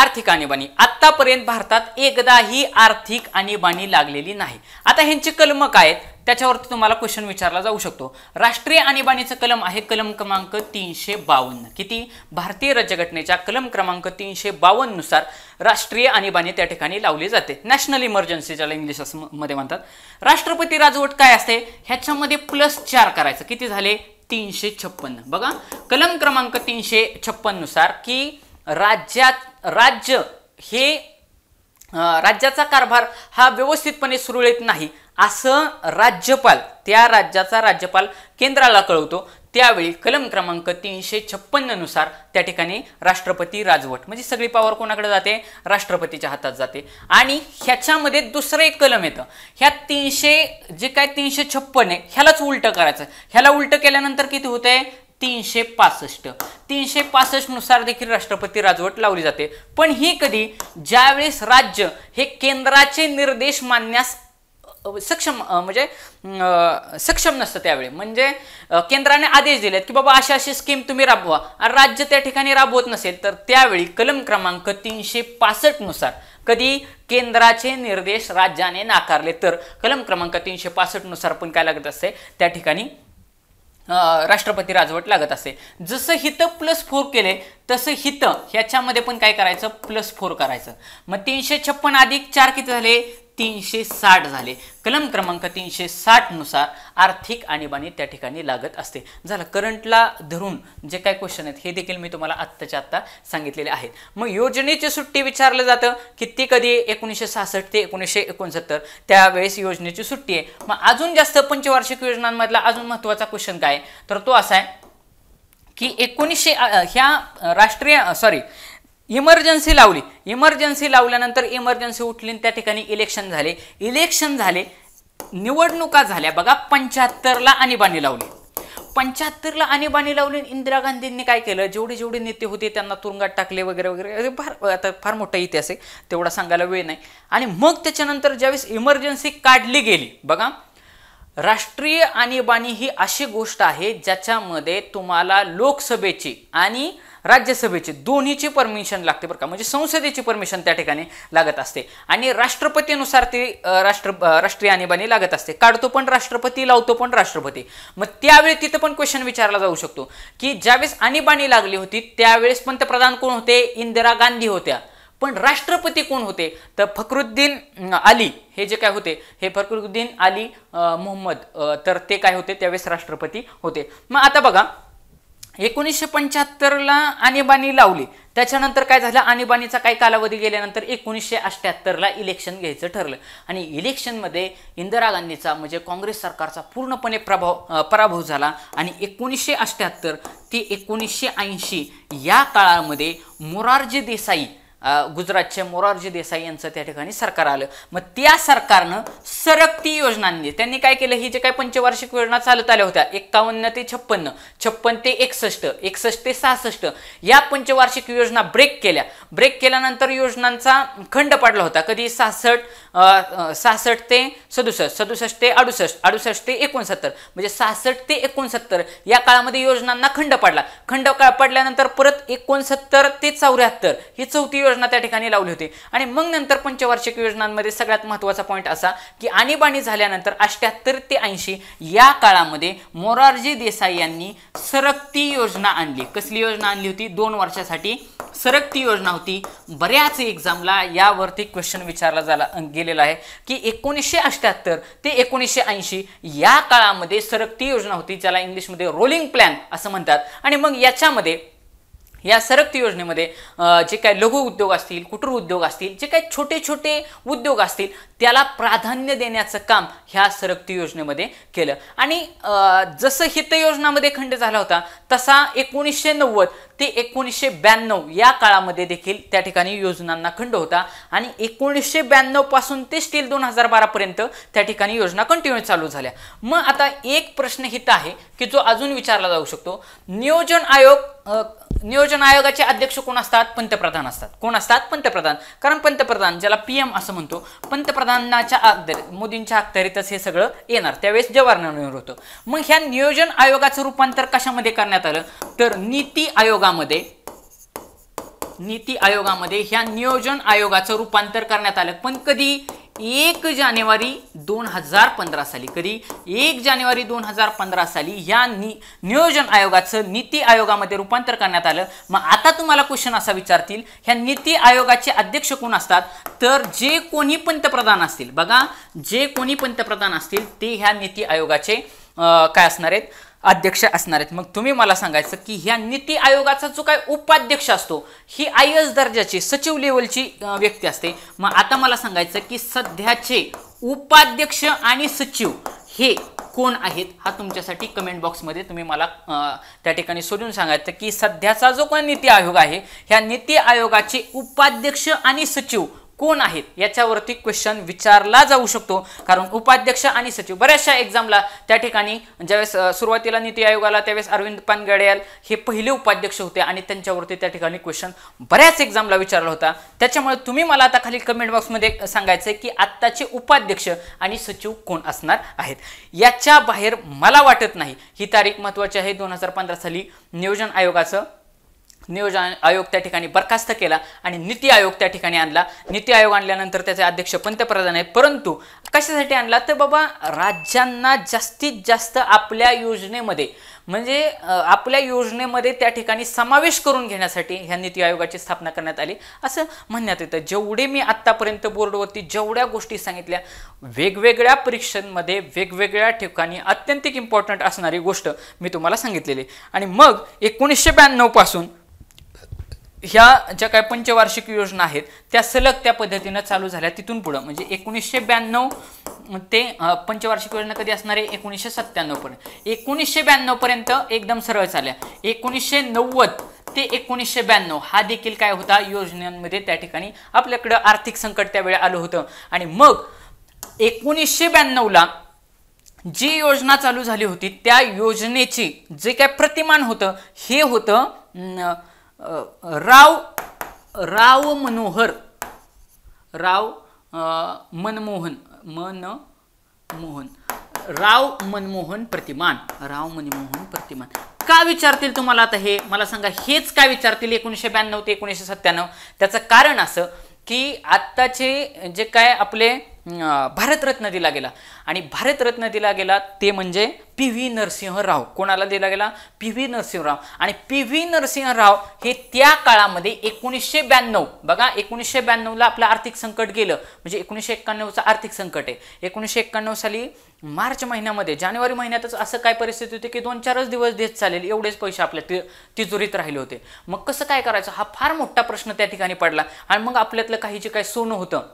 आर्थिक आणीबाणी आत्तापर्यंत भारतात एकदाही आर्थिक आणीबाणी लागलेली नाही आता ह्यांची कलम काय आहेत त्याच्यावरती तुम्हाला क्वेश्चन विचारला जाऊ शकतो राष्ट्रीय आणीबाणीचं कलम आहे कलम क्रमांक तीनशे बावन्न किती भारतीय राज्यघटनेच्या कलम क्रमांक तीनशे बावन्ननुसार राष्ट्रीय आणीबाणी त्या ठिकाणी लावली जाते नॅशनल इमर्जन्सी ज्याला इंग्लिश मध्ये म्हणतात राष्ट्रपती राजवट काय असते ह्याच्यामध्ये प्लस चार करायचं किती झाले तीनशे छप्पन्न बघा कलम क्रमांक तीनशे नुसार की राज्यात राज्य हे राज्याचा कारभार हा व्यवस्थितपणे सुरळीत नाही असं राज्यपाल त्या राज्याचा राज्यपाल केंद्राला कळवतो त्यावेळी कलम क्रमांक तीनशे छप्पन्ननुसार त्या ठिकाणी राष्ट्रपती राजवट म्हणजे सगळी पॉवर कोणाकडे जाते राष्ट्रपतीच्या हातात जाते आणि ह्याच्यामध्ये दुसरं एक कलम येतं ह्या तीनशे जे काय तीनशे छप्पन आहे ह्यालाच उलटं करायचं ह्याला उलटं केल्यानंतर किती होतंय तीनशे पासष्ट तीनशे पासष्टनुसार देखील राष्ट्रपती राजवट लावली जाते पण ही कधी ज्यावेळेस राज्य हे केंद्राचे निर्देश मानण्यास सक्षम म्हणजे सक्षम नसतं त्यावेळी म्हणजे केंद्राने आदेश दिलेत की बाबा अशी अशी स्कीम तुम्ही राबवा आणि राज्य त्या ठिकाणी राबवत नसेल तर त्यावेळी कलम क्रमांक तीनशे पासष्टनुसार कधी केंद्राचे निर्देश राज्याने नाकारले तर कलम क्रमांक तीनशे पासष्टनुसार पण काय लागत असते त्या ठिकाणी राष्ट्रपती राजवट लागत असे जसं हित प्लस फोर केले तसं हित ह्याच्यामध्ये पण काय करायचं प्लस फोर करायचं मग तीनशे छप्पन अधिक चार किती झाले तीनशे साठ झाले कलम क्रमांक तीनशे साठनुसार आर्थिक आणीबाणी त्या ठिकाणी लागत असते झालं करंटला धरून जे काय क्वेश्चन आहेत हे देखील मी तुम्हाला आत्ताच्या आत्ता सांगितलेले आहेत मग योजनेची सुट्टी विचारलं जातं की ती कधी एकोणीसशे सहासष्ट ते एकोणीसशे एकोणसत्तर त्यावेळेस योजनेची सुट्टी आहे मग अजून जास्त पंचवार्षिक योजनांमधला अजून महत्त्वाचा क्वेश्चन काय तर तो असा आहे की एकोणीसशे ह्या राष्ट्रीय सॉरी इमर्जन्सी लावली इमर्जन्सी लावल्यानंतर इमर्जन्सी उठली त्या ठिकाणी इलेक्शन झाले इलेक्शन झाले निवडणुका झाल्या बघा पंच्याहत्तरला आणीबाणी लावली पंच्याहत्तरला आणीबाणी लावली इंदिरा गांधींनी काय केलं जेवढे जेवढे नेते होते त्यांना तुरुंगात टाकले वगैरे वगैरे फार आता फार मोठा इतिहास आहे तेवढा सांगायला वेळ नाही आणि मग त्याच्यानंतर ज्यावेळेस इमर्जन्सी काढली गेली बघा राष्ट्रीय आणीबाणी ही अशी गोष्ट आहे ज्याच्यामध्ये तुम्हाला लोकसभेची आणि राज्यसभेची दोन्हीची परमिशन लागते बरं का म्हणजे संसदेची परमिशन त्या ठिकाणी लागत असते आणि राष्ट्रपतीनुसार ती राष्ट्र राष्ट्रीय आणीबाणी लागत असते काढतो पण राष्ट्रपती लावतो पण राष्ट्रपती मग त्यावेळी तिथं पण क्वेश्चन विचारला जाऊ शकतो की ज्यावेळेस आणीबाणी लागली होती त्यावेळेस पंतप्रधान कोण होते इंदिरा गांधी होत्या पण राष्ट्रपती कोण होते तर फखरुद्दीन अली हे जे काय होते हे फखरुद्दीन अली मोहम्मद तर ते काय होते त्यावेळेस राष्ट्रपती होते मग आता बघा एकोणीसशे पंच्याहत्तरला आणीबाणी लावली त्याच्यानंतर काय झालं आणीबाणीचा काही कालावधी गेल्यानंतर एकोणीसशे अष्ट्याहत्तरला इलेक्शन घ्यायचं ठरलं आणि इलेक्शनमध्ये इंदिरा गांधीचा म्हणजे काँग्रेस सरकारचा पूर्णपणे प्रभाव पराभव झाला आणि एकोणीसशे अष्ट्याहत्तर ते एकोणीसशे ऐंशी या काळामध्ये मोरारजी देसाई गुजरातचे मोरारजी देसाई यांचं त्या ठिकाणी सरकार आलं मग त्या सरकारनं सरकती योजना आणली त्यांनी काय केलं ही जे काही पंचवार्षिक योजना चालत आल्या होत्या एकावन्न ते छप्पन्न छप्पन ते एकसष्ट एकसष्ट ते सहासष्ट या पंचवार्षिक योजना ब्रेक केल्या ब्रेक केल्यानंतर योजनांचा खंड पाडला होता कधी सहासष्ट सहासष्ट ते सदुसष्ट सदुसष्ट ते अडुसष्ट अडुसष्ट ते एकोणसत्तर म्हणजे सहासष्ट ते एकोणसत्तर या काळामध्ये योजनांना खंड पाडला खंड पडल्यानंतर परत एकोणसत्तर ते चौऱ्याहत्तर ही चौथी योजना त्या ठिकाणी लावली होती आणि मग नंतर पंचवार्षिक योजनांमध्ये सगळ्यात महत्वाचा पॉईंट असा की आणीबाणी झाल्यानंतर अष्ट्याहत्तर ते ऐंशी या काळामध्ये मोरारजी देसाई यांनी सरकती योजना आणली कसली योजना आणली होती दोन वर्षासाठी सरकती योजना होती बऱ्याच एक्झामला यावरती क्वेश्चन विचारला झाला गेलेला आहे की एकोणीसशे अष्ट्याहत्तर ते एकोणीसशे ऐंशी या काळामध्ये सरकती योजना होती ज्याला इंग्लिशमध्ये रोलिंग प्लॅन असं म्हणतात आणि मग याच्यामध्ये या सरक्त योजनेमध्ये जे काही लघु उद्योग असतील कुटुर उद्योग असतील जे काही छोटे छोटे उद्योग असतील त्याला प्राधान्य देण्याचं काम ह्या सरक्त योजनेमध्ये केलं आणि जसं हितयोजनामध्ये खंड झाला होता तसा एकोणीसशे नव्वद ते एकोणीसशे ब्याण्णव या काळामध्ये देखील त्या ठिकाणी योजनांना खंड होता आणि एकोणीसशे ब्याण्णवपासून ते स्टील दोन हजार बारापर्यंत त्या ठिकाणी योजना कंटिन्यू चालू झाल्या मग आता एक प्रश्न हित आहे की जो अजून विचारला जाऊ शकतो नियोजन आयोग नियोजन आयोगाचे अध्यक्ष कोण असतात पंतप्रधान असतात कोण असतात पंतप्रधान कारण पंतप्रधान ज्याला पी एम असं म्हणतो पंतप्रधानाच्या अखदर मोदींच्या अखत्यारीतच हे सगळं येणार त्यावेळेस जवाहरलाल नेहरू होतं मग ह्या नियोजन आयोगाचं रूपांतर कशामध्ये करण्यात आलं तर नीती आयोगामध्ये नीती आयोगामध्ये ह्या नियोजन आयोगाचं रूपांतर करण्यात आलं पण कधी एक जानेवारी दोन हजार पंधरा साली कधी एक जानेवारी दोन हजार पंधरा साली या नि नियोजन आयोगाचं नीती आयोगामध्ये रूपांतर करण्यात आलं मग आता तुम्हाला क्वेश्चन असा विचारतील ह्या नीती आयोगाचे अध्यक्ष कोण असतात तर जे कोणी पंतप्रधान असतील बघा जे कोणी पंतप्रधान असतील ते ह्या नीती आयोगाचे काय असणार आहेत अध्यक्ष असणार आहेत मग तुम्ही मला सांगायचं की ह्या नीती आयोगाचा जो काय उपाध्यक्ष असतो ही आय एस दर्जाची सचिव लेवलची व्यक्ती असते मग आता मला सांगायचं की सध्याचे उपाध्यक्ष आणि सचिव हे कोण आहेत हा तुमच्यासाठी कमेंट बॉक्समध्ये तुम्ही मला त्या ठिकाणी सोडून सांगायचं की सध्याचा जो कोण नीती आयोग आहे ह्या नीती आयोगाचे उपाध्यक्ष आणि सचिव कोण आहेत याच्यावरती क्वेश्चन विचारला जाऊ शकतो कारण उपाध्यक्ष आणि सचिव बऱ्याचशा एक्झामला त्या ठिकाणी ज्यावेळेस सुरुवातीला नीती आयोगाला त्यावेळेस अरविंद पानगड्याल हे पहिले उपाध्यक्ष होते आणि त्यांच्यावरती त्या ठिकाणी क्वेश्चन बऱ्याच एक्झामला विचारला होता त्याच्यामुळे तुम्ही मला आता खाली कमेंट बॉक्समध्ये सांगायचं की आत्ताचे उपाध्यक्ष आणि सचिव कोण असणार आहेत याच्या बाहेर मला वाटत नाही ही तारीख महत्त्वाची आहे दोन हजार पंधरा साली नियोजन आयोगाचं नियोजन आयोग त्या ठिकाणी बरखास्त केला आणि नीती आयोग त्या ठिकाणी आणला नीती आयोग आणल्यानंतर त्याचे अध्यक्ष पंतप्रधान आहेत परंतु कशासाठी आणला तर बाबा राज्यांना जास्तीत जास्त आपल्या योजनेमध्ये म्हणजे आपल्या योजनेमध्ये त्या ठिकाणी समावेश करून घेण्यासाठी ह्या नीती आयोगाची स्थापना करण्यात आली असं म्हणण्यात येतं जेवढे मी आत्तापर्यंत बोर्डवरती जेवढ्या गोष्टी सांगितल्या वेगवेगळ्या परीक्षांमध्ये वेगवेगळ्या ठिकाणी अत्यंतिक इम्पॉर्टंट असणारी गोष्ट मी तुम्हाला सांगितलेली आणि मग एकोणीसशे ब्याण्णवपासून ह्या ज्या काय पंचवार्षिक योजना आहेत त्या सलग त्या पद्धतीनं चालू झाल्या तिथून पुढं म्हणजे एकोणीसशे ब्याण्णव ते पंचवार्षिक योजना कधी असणार आहे एकोणीसशे सत्त्याण्णवपर्यंत एकोणीसशे ब्याण्णवपर्यंत एकदम सरळ चालल्या एकोणीसशे नव्वद ते एकोणीसशे ब्याण्णव हा देखील काय होता योजनांमध्ये त्या ठिकाणी आपल्याकडं आर्थिक संकट त्यावेळी आलं होतं आणि मग एकोणीसशे ब्याण्णवला जी योजना चालू झाली होती त्या योजनेची जे काय प्रतिमान होतं हे होतं राव राव मनोहर राव मनमोहन मन मोहन राव मनमोहन प्रतिमान राव मनमोहन प्रतिमान का विचारतील तुम्हाला आता हे मला सांगा हेच का विचारतील एकोणीसशे ब्याण्णव ते एकोणीसशे सत्त्याण्णव त्याचं कारण असं की आत्ताचे जे काय आपले भारतरत्न दिला गेला आणि भारतरत्न दिला गेला ते म्हणजे पी व्ही नरसिंहराव कोणाला दिला गेला पी व्ही नरसिंहराव आणि पी व्ही नरसिंहराव हे त्या काळामध्ये एकोणीसशे ब्याण्णव बघा एकोणीसशे ब्याण्णवला आपलं आर्थिक संकट गेलं म्हणजे एकोणीसशे एक्क्याण्णवचं आर्थिक संकट आहे एकोणीसशे एक्क्याण्णव साली मार्च महिन्यामध्ये जानेवारी महिन्यातच असं काय परिस्थिती होती की दोन चारच दिवस देत चालेल एवढेच पैसे आपल्या तिजोरीत राहिले होते मग कसं काय करायचं हा फार मोठा प्रश्न त्या ठिकाणी पडला आणि मग आपल्यातलं काही जे काही सोनं होतं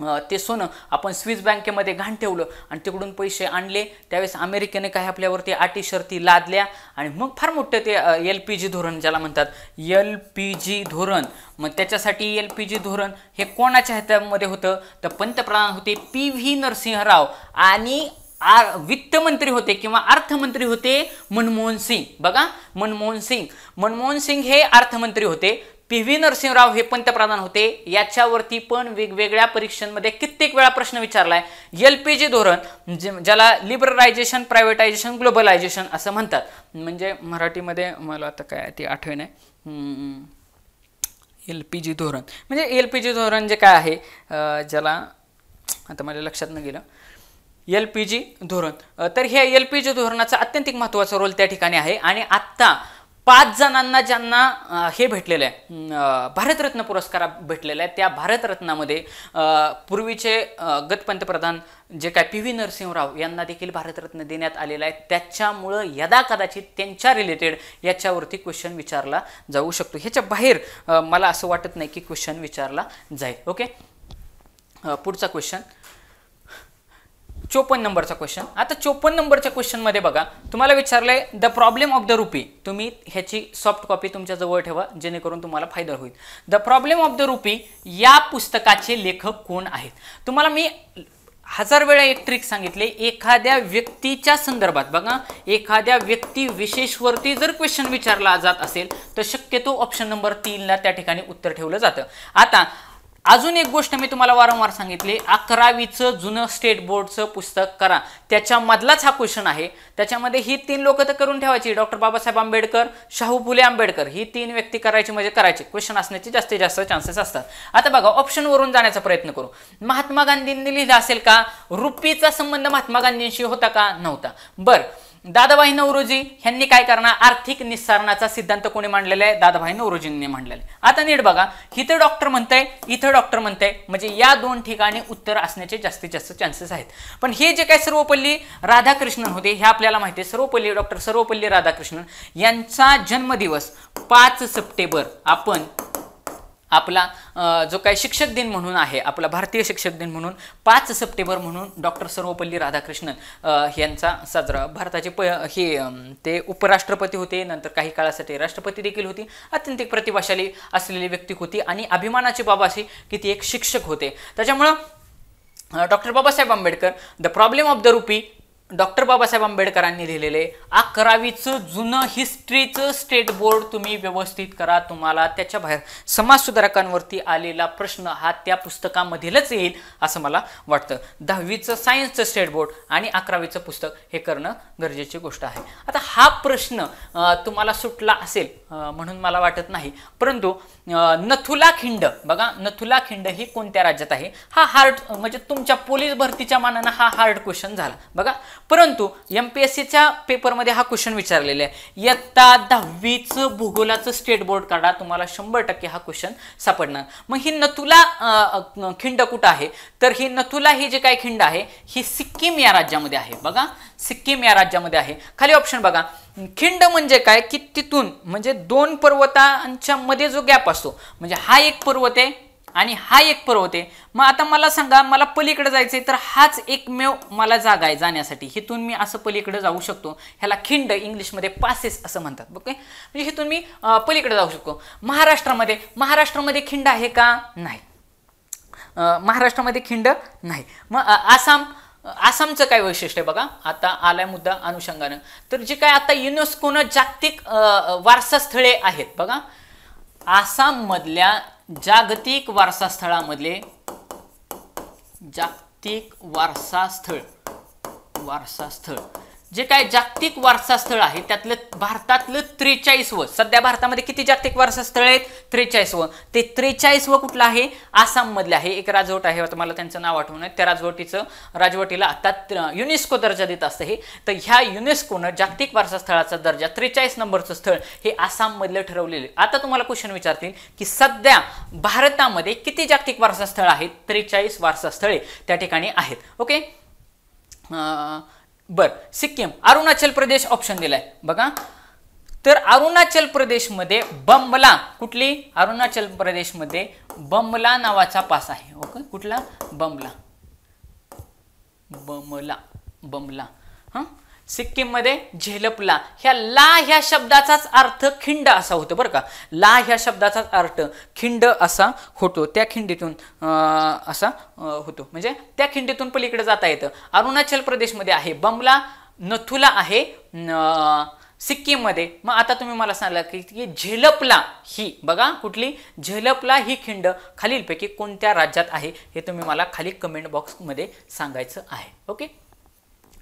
ते सोनं आपण स्विस बँकेमध्ये घाण ठेवलं आणि तिकडून पैसे आणले त्यावेळेस अमेरिकेने काही आपल्यावरती आटी शर्ती लादल्या आणि मग फार मोठं ते एल पी जी धोरण ज्याला म्हणतात एल पी जी धोरण मग त्याच्यासाठी एल पी जी धोरण हे कोणाच्या हातामध्ये होतं तर पंतप्रधान होते पी व्ही नरसिंहराव आणि आ वित्तमंत्री होते किंवा अर्थमंत्री होते मनमोहन सिंग बघा मनमोहन सिंग मनमोहन सिंग हे अर्थमंत्री होते पी व्ही नरसिंहराव हे पंतप्रधान होते याच्यावरती पण वेगवेगळ्या परीक्षांमध्ये कित्येक वेळा प्रश्न विचारला आहे एल पी जी धोरण ज्याला लिबरलायझेशन प्रायव्हेटायझेशन ग्लोबलायझेशन असं म्हणतात म्हणजे मराठीमध्ये मला आता काय ती आठवण आहे एल पी जी धोरण म्हणजे एल पी जी धोरण जे काय आहे ज्याला आता माझ्या लक्षात न गेलं एल पी जी धोरण तर हे एल पी जी धोरणाचा अत्यंतिक महत्त्वाचा रोल त्या ठिकाणी आहे आणि आत्ता पाच जणांना ज्यांना हे भेटलेलं आहे भारतरत्न पुरस्कार भेटलेला आहे त्या भारतरत्नामध्ये पूर्वीचे गत पंतप्रधान जे काय पी व्ही नरसिंहराव यांना देखील भारतरत्न देण्यात आलेला आहे त्याच्यामुळं यदा कदाचित त्यांच्या रिलेटेड याच्यावरती क्वेश्चन विचारला जाऊ शकतो ह्याच्या बाहेर मला असं वाटत नाही की क्वेश्चन विचारला जाईल ओके पुढचा क्वेश्चन चोपन्न नंबरचा क्वेश्चन आता चोपन्न नंबरच्या क्वेश्चनमध्ये बघा तुम्हाला विचारलंय the problem of the rupee तुम्ही ह्याची सॉफ्ट कॉपी तुमच्या जवळ ठेवा जेणेकरून तुम्हाला फायदा होईल the problem of the rupee या पुस्तकाचे लेखक कोण आहेत तुम्हाला मी हजार वेळा एक ट्रिक सांगितले एखाद्या व्यक्तीच्या संदर्भात बघा एखाद्या व्यक्ती विशेषवरती जर क्वेश्चन विचारला जात असेल तर शक्यतो ऑप्शन नंबर तीनला त्या ठिकाणी उत्तर ठेवलं जातं आता अजून एक गोष्ट मी तुम्हाला वारंवार सांगितली अकरावीचं जुनं स्टेट बोर्डचं पुस्तक करा त्याच्यामधलाच हा क्वेश्चन आहे त्याच्यामध्ये ही तीन लोक तर करून ठेवायची डॉक्टर बाबासाहेब आंबेडकर शाहू फुले आंबेडकर ही तीन व्यक्ती करायची म्हणजे करायची क्वेश्चन असण्याचे जास्तीत जास्त चान्सेस असतात आता बघा ऑप्शनवरून जाण्याचा प्रयत्न करू महात्मा गांधींनी लिहिलं असेल का रुपीचा संबंध महात्मा गांधींशी होता का नव्हता बरं दादाभाई नवरोजी ह्यांनी काय करणार आर्थिक निस्सारणाचा सिद्धांत कोणी मांडलेला आहे दादाभाई नवरोजींनी मांडलेला आहे आता नीट बघा इथं डॉक्टर म्हणतंय इथं डॉक्टर म्हणताय म्हणजे या दोन ठिकाणी उत्तर असण्याचे जास्तीत जास्त चान्सेस आहेत पण हे जे काय सर्वपल्ली राधाकृष्णन होते हे आपल्याला माहिती आहे सर्वपल्ली डॉक्टर सर्वपल्ली राधाकृष्णन यांचा जन्मदिवस पाच सप्टेंबर आपण आपला जो काही शिक्षक दिन म्हणून आहे आपला भारतीय शिक्षक दिन म्हणून पाच सप्टेंबर म्हणून डॉक्टर सर्वपल्ली राधाकृष्णन यांचा साजरा भारताचे प हे ते उपराष्ट्रपती होते नंतर काही काळासाठी राष्ट्रपती देखील होती अत्यंत प्रतिभाशाली असलेली व्यक्ती होती आणि अभिमानाची बाब अशी की ती एक शिक्षक होते त्याच्यामुळं doctor Babasaheb Ambedkar the problem of the rupee doctor Babasaheb आंबेडकरांनी लिहिलेले अकरावीचं जुनं हिस्ट्रीचं स्टेट बोर्ड तुम्ही व्यवस्थित करा तुम्हाला त्याच्या बाहेर समाजसुधारकांवरती आलेला प्रश्न हा त्या पुस्तकामधीलच येईल असं मला वाटतं दहावीचं सायन्सचं स्टेट बोर्ड आणि अकरावीचं पुस्तक हे करणं गरजेची गोष्ट आहे आता हा प्रश्न तुम्हाला सुटला असेल म्हणून मला वाटत नाही परंतु नथुला खिंड बघा नथुला खिंड ही कोणत्या राज्यात आहे हा हार्ड म्हणजे तुमच्या पोलीस भरतीच्या मानानं हा हार्ड क्वेश्चन झाला बघा परंतु एम पी एस सीच्या पेपरमध्ये हा क्वेश्चन विचारलेला आहे इयत्ता दहावीचं भूगोलाचं स्टेट बोर्ड काढा तुम्हाला शंभर टक्के हा क्वेश्चन सापडणार मग ही नथुला खिंड कुठं आहे तर ही नथुला ही जे काय खिंड आहे ही सिक्कीम या राज्यामध्ये आहे बघा सिक्कीम या राज्यामध्ये आहे खाली ऑप्शन बघा खिंड म्हणजे काय की तिथून म्हणजे दोन पर्वतांच्या मध्ये जो गॅप असतो म्हणजे हा एक पर्वत आहे आणि हा एक पर्वत आहे मग आता मला सांगा मला पलीकडे जायचंय तर हाच एकमेव मला जागा आहे जाण्यासाठी हिथून मी असं पलीकडे जाऊ शकतो ह्याला खिंड इंग्लिशमध्ये पासेस असं म्हणतात ओके म्हणजे हिथून मी पलीकडे जाऊ शकतो महाराष्ट्रामध्ये महाराष्ट्रामध्ये खिंड आहे का नाही महाराष्ट्रामध्ये खिंड नाही मग आसाम आसामचं काय वैशिष्ट्य आहे बघा आता आलाय मुद्दा अनुषंगानं तर जे काय आता युनेस्कोनं जागतिक वारसा स्थळे आहेत बघा आसाममधल्या जागतिक वारसा जागतिक वारसा स्थळ वारसा जे काय जागतिक वारसास्थळ आहे त्यातलं भारतातलं व सध्या भारतामध्ये किती जागतिक वारसा स्थळ आहेत व ते व कुठलं आहे आसाममधलं आहे एक राजवट आहे तुम्हाला त्यांचं नाव आठवणं त्या राजवटीचं राजवटीला आता युनेस्को दर्जा देत असतं हे तर ह्या युनेस्कोनं जागतिक वारसास्थळाचा दर्जा त्रेचाळीस नंबरचं स्थळ हे आसाममधलं ठरवलेलं आता तुम्हाला क्वेश्चन विचारतील की सध्या भारतामध्ये किती जागतिक वारसास्थळ आहेत त्रेचाळीस स्थळे त्या ठिकाणी आहेत ओके बर सिक्कीम अरुणाचल प्रदेश ऑप्शन दिलाय बघा तर अरुणाचल प्रदेशमध्ये बंबला कुठली अरुणाचल प्रदेशमध्ये बंबला नावाचा पास आहे ओके कुठला बमला बमला बमला हां सिक्कीममध्ये झेलपला ह्या ला ह्या शब्दाचाच अर्थ खिंड असा होतो बरं का ला ह्या शब्दाचाच अर्थ खिंड असा होतो त्या खिंडीतून असा होतो म्हणजे त्या खिंडीतून पलीकडे जाता येतं अरुणाचल प्रदेशमध्ये आहे बमला नथुला आहे सिक्कीममध्ये मग आता तुम्ही मला सांगा की की झेलपला ही बघा कुठली झेलपला ही खिंड खालीलपैकी कोणत्या राज्यात आहे हे तुम्ही मला खाली कमेंट बॉक्समध्ये सांगायचं आहे ओके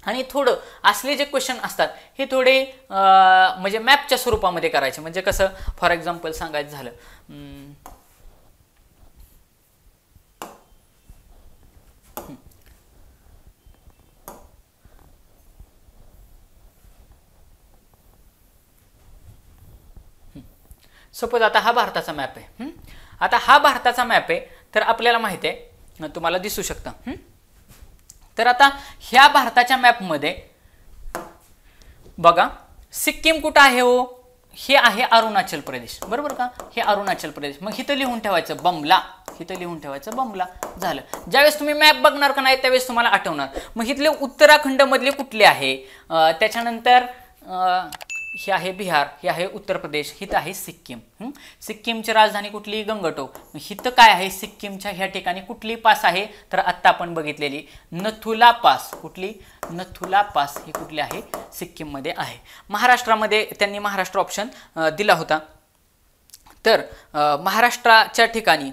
आणि थोडं असले जे क्वेश्चन असतात हे थोडे म्हणजे मॅपच्या स्वरूपामध्ये करायचे म्हणजे कसं फॉर एक्झाम्पल सांगायचं झालं सपोज आता हा भारताचा मॅप आहे आता हा भारताचा मॅप आहे तर आपल्याला माहिती आहे तुम्हाला दिसू शकतं तर आता ह्या भारताच्या मॅपमध्ये बघा सिक्कीम कुठं आहे हो हे आहे अरुणाचल प्रदेश बरोबर का हे अरुणाचल प्रदेश मग हिथं लिहून ठेवायचं बमला हिथं लिहून ठेवायचं बमला झालं ज्यावेळेस तुम्ही मॅप बघणार का नाही त्यावेळेस तुम्हाला आठवणार मग हिथले उत्तराखंडमधले कुठले आहे त्याच्यानंतर हे आहे बिहार हे आहे उत्तर प्रदेश हित आहे सिक्कीम सिक्कीमची राजधानी कुठली गंगटोक हित काय आहे सिक्कीमच्या ह्या ठिकाणी कुठली पास आहे तर आत्ता आपण बघितलेली नथुला पास कुठली नथुला पास ही कुठली आहे सिक्कीममध्ये आहे महाराष्ट्रामध्ये त्यांनी महाराष्ट्र ऑप्शन दिला होता तर महाराष्ट्राच्या ठिकाणी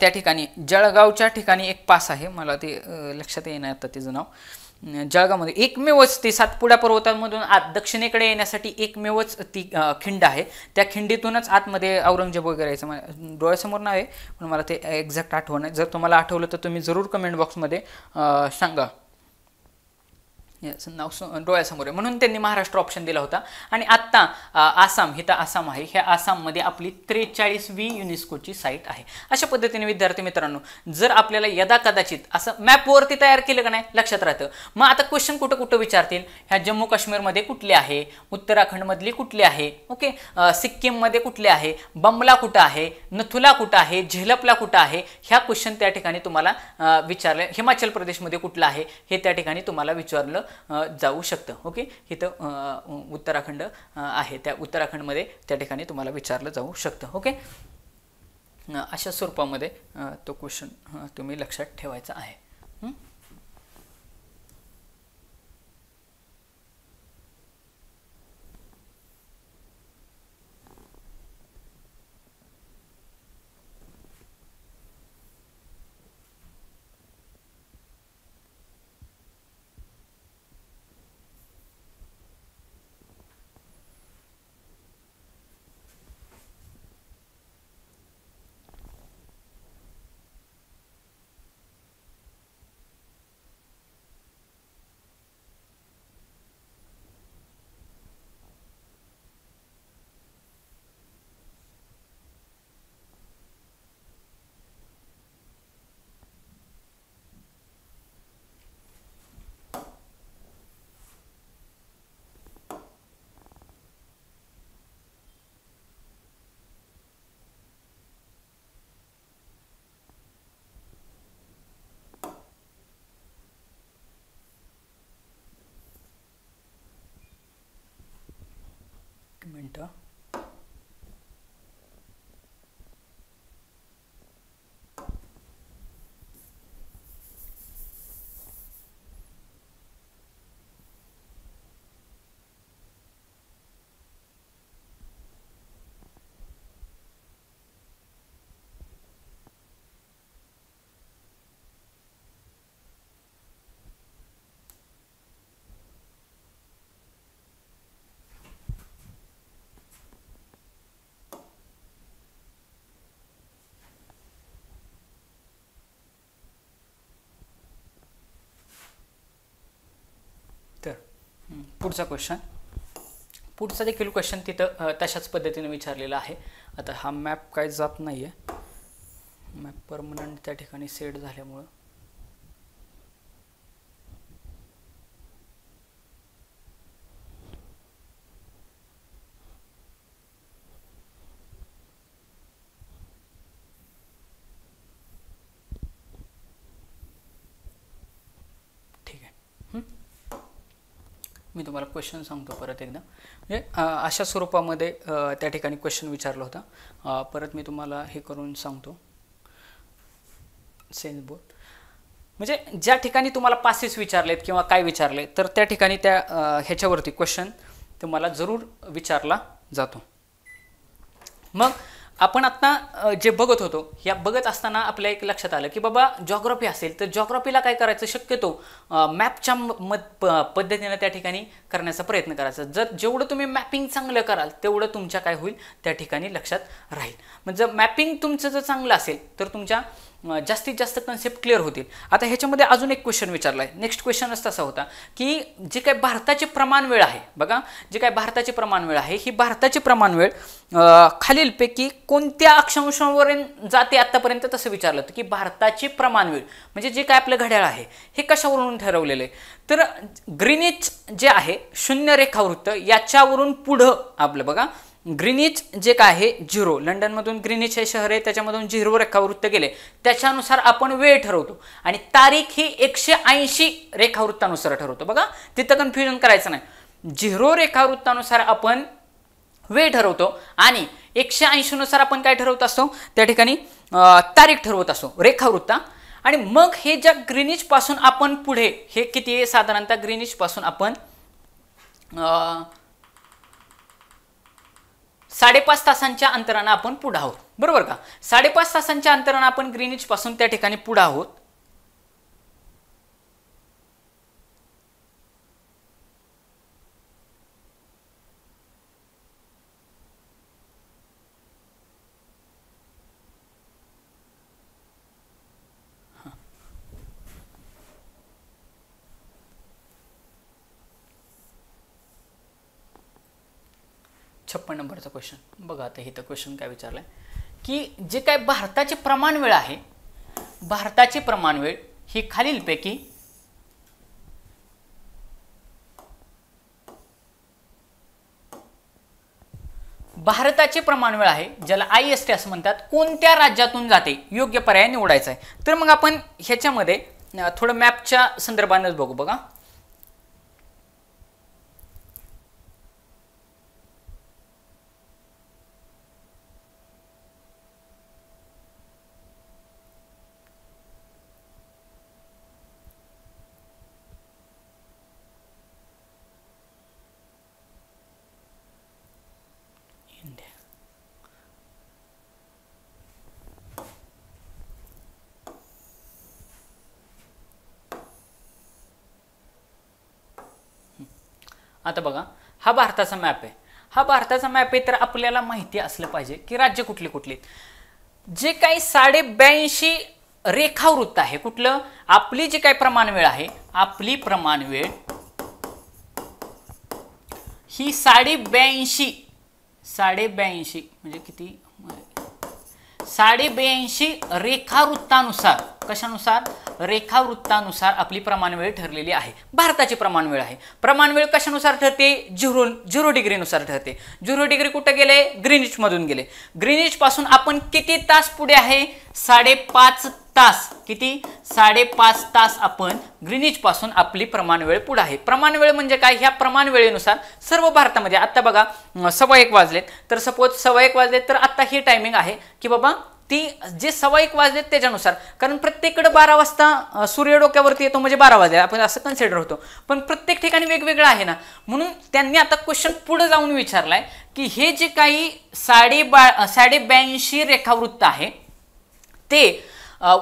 त्या ठिकाणी जळगावच्या ठिकाणी एक पास आहे मला ते लक्षात येणार आता तिचं नाव जगामध्ये एकमेवच ते सातपुडा पर्वतांमधून आत दक्षिणेकडे येण्यासाठी एकमेवच ती खिंड आहे त्या खिंडीतूनच आतमध्ये औरंगजेब वगैरे यायचं मला डोळ्यासमोर नाही आहे पण मला ते एक्झॅक्ट आठवण आहे जर तुम्हाला आठवलं तर तुम्ही जरूर कमेंट बॉक्समध्ये सांगा नाव डोळ्यासमोर आहे म्हणून त्यांनी महाराष्ट्र ऑप्शन दिला होता आणि आत्ता आसाम हिथं आसाम आहे ह्या आसाममध्ये आपली त्रेचाळीसवी युनेस्कोची साईट आहे अशा पद्धतीने विद्यार्थी मित्रांनो जर आपल्याला यदा कदाचित असं मॅपवरती तयार केलं का नाही लक्षात राहतं मग आता क्वेश्चन कुठं कुठं विचारतील ह्या जम्मू काश्मीरमध्ये कुठले आहे उत्तराखंडमधली कुठले आहे ओके सिक्कीममध्ये कुठले आहे बमला कुठं आहे नथुला कुठं आहे झेलपला कुठं आहे ह्या क्वेश्चन त्या ठिकाणी तुम्हाला विचारलं हिमाचल प्रदेशमध्ये कुठलं आहे हे त्या ठिकाणी तुम्हाला विचारलं जाऊ शकतं ओके इथं उत्तराखंड आहे त्या उत्तराखंडमध्ये त्या ठिकाणी तुम्हाला विचारलं जाऊ शकतं ओके अशा स्वरूपामध्ये तो क्वेश्चन तुम्ही लक्षात ठेवायचा आहे theta पुढचा क्वेश्चन पुढचा देखील क्वेश्चन तिथं तशाच पद्धतीने विचारलेला आहे आता हा मॅप काय जात नाही आहे मॅप परमनंट त्या ठिकाणी सेट झाल्यामुळं तुम्हाला क्वेश्चन सांगतो परत एकदा म्हणजे अशा स्वरूपामध्ये त्या ठिकाणी क्वेश्चन विचारला होता परत मी तुम्हाला हे करून सांगतो सेन्स बोर्ड म्हणजे ज्या ठिकाणी तुम्हाला पासेस विचारलेत किंवा काय विचारले तर त्या ठिकाणी त्या ह्याच्यावरती क्वेश्चन तुम्हाला जरूर विचारला जातो मग आपण आत्ता जे बघत होतो या बघत असताना आपल्या एक लक्षात आलं की बाबा जॉग्रॉफी असेल तर जॉग्रॉफीला काय करायचं शक्यतो मॅपच्या मत पद्धतीनं त्या ठिकाणी करण्याचा प्रयत्न करायचा जर जेवढं तुम्ही मॅपिंग चांगलं कराल तेवढं तुमच्या काय होईल त्या ठिकाणी लक्षात राहील म्हणजे मॅपिंग तुमचं जर चांगलं असेल तर तुमच्या जास्तीत जास्त कन्सेप्ट क्लिअर होतील आता ह्याच्यामध्ये अजून एक क्वेश्चन विचारला आहे नेक्स्ट असं तसा होता की जे काय भारताचे प्रमाण वेळ आहे बघा जे काय भारताची प्रमाण वेळ आहे ही भारताची प्रमाण वेळ खालीलपैकी कोणत्या अक्षांशावरून जाते आत्तापर्यंत तसं विचारलं होतं की भारताची प्रमाण वेळ म्हणजे जे काय आपलं घड्याळ आहे हे कशावरून ठरवलेलं आहे तर ग्रीनिच जे आहे शून्य रेखावृत्त याच्यावरून पुढं आपलं बघा ग्रीनिच जे काय आहे झिरो लंडनमधून ग्रीनिच हे शहर आहे त्याच्यामधून झिरो रेखावृत्त गेले त्याच्यानुसार आपण वेळ ठरवतो आणि तारीख ही एकशे ऐंशी रेखावृत्तानुसार ठरवतो बघा तिथं कन्फ्युजन करायचं नाही झिरो रेखावृत्तानुसार आपण वेळ ठरवतो आणि एकशे ऐंशीनुसार आपण काय ठरवत असतो त्या ठिकाणी तारीख ठरवत असतो रेखावृत्ता आणि मग हे ज्या ग्रीनिचपासून आपण पुढे हे किती आहे साधारणतः ग्रीनिचपासून आपण साडेपाच तासांच्या अंतरानं आपण पुढं आहोत बरोबर का साडेपाच तासांच्या अंतरानं आपण ग्रीनिचपासून त्या ठिकाणी पुढं आहोत नंबरचा क्वेश्चन बघा आता इथं क्वेश्चन काय विचारलं आहे की जे काय भारताची प्रमाण वेळ आहे भारताची प्रमाण वेळ ही खालीलपैकी प्रमाण वेळ आहे ज्याला आय एस टी असं म्हणतात कोणत्या राज्यातून जाते योग्य पर्याय निवडायचा आहे तर मग आपण ह्याच्यामध्ये थोडं मॅपच्या संदर्भानेच बघू बघा आता बघा हा भारताचा मॅप आहे हा भारताचा मॅप आहे तर आपल्याला माहिती असलं पाहिजे की राज्य कुठली कुठली जे काही साडेब्याऐंशी रेखावृत्त आहे कुठलं आपली जी काही प्रमाण वेळ आहे आपली प्रमाण वेळ ही साडे ब्याऐंशी म्हणजे किती साडे ब्याऐंशी रेखावृत्तानुसार कशानुसार रेखावृत्तानुसार आपली प्रमाणवेळ ठरलेली आहे भारताची प्रमाणवेळ आहे प्रमाणवेळ कशानुसार ठरते झिरो झिरो डिग्रीनुसार ठरते झुरो डिग्री कुठं गेले ग्रीनिचमधून गेले ग्रीनिचपासून आपण किती तास पुढे आहे साडेपाच तास किती साडेपाच तास आपण ग्रीनिचपासून आपली प्रमाणवेळ पुढे आहे प्रमाणवेळ म्हणजे काय ह्या प्रमाणवेळेनुसार सर्व भारतामध्ये आत्ता बघा सव्वा एक वाजलेत तर सपोज सव्वा एक वाजलेत तर आत्ता हे टायमिंग आहे की बाबा ती जे एक वाजलेत त्याच्यानुसार कारण प्रत्येककडे बारा वाजता सूर्य डोक्यावरती येतो म्हणजे बारा वाजले आपण असं कन्सिडर होतो पण प्रत्येक ठिकाणी वेगवेगळं आहे ना म्हणून त्यांनी आता क्वेश्चन पुढे जाऊन विचारलाय की हे जे काही साडे बा साडे ब्याऐंशी रेखावृत्त आहे ते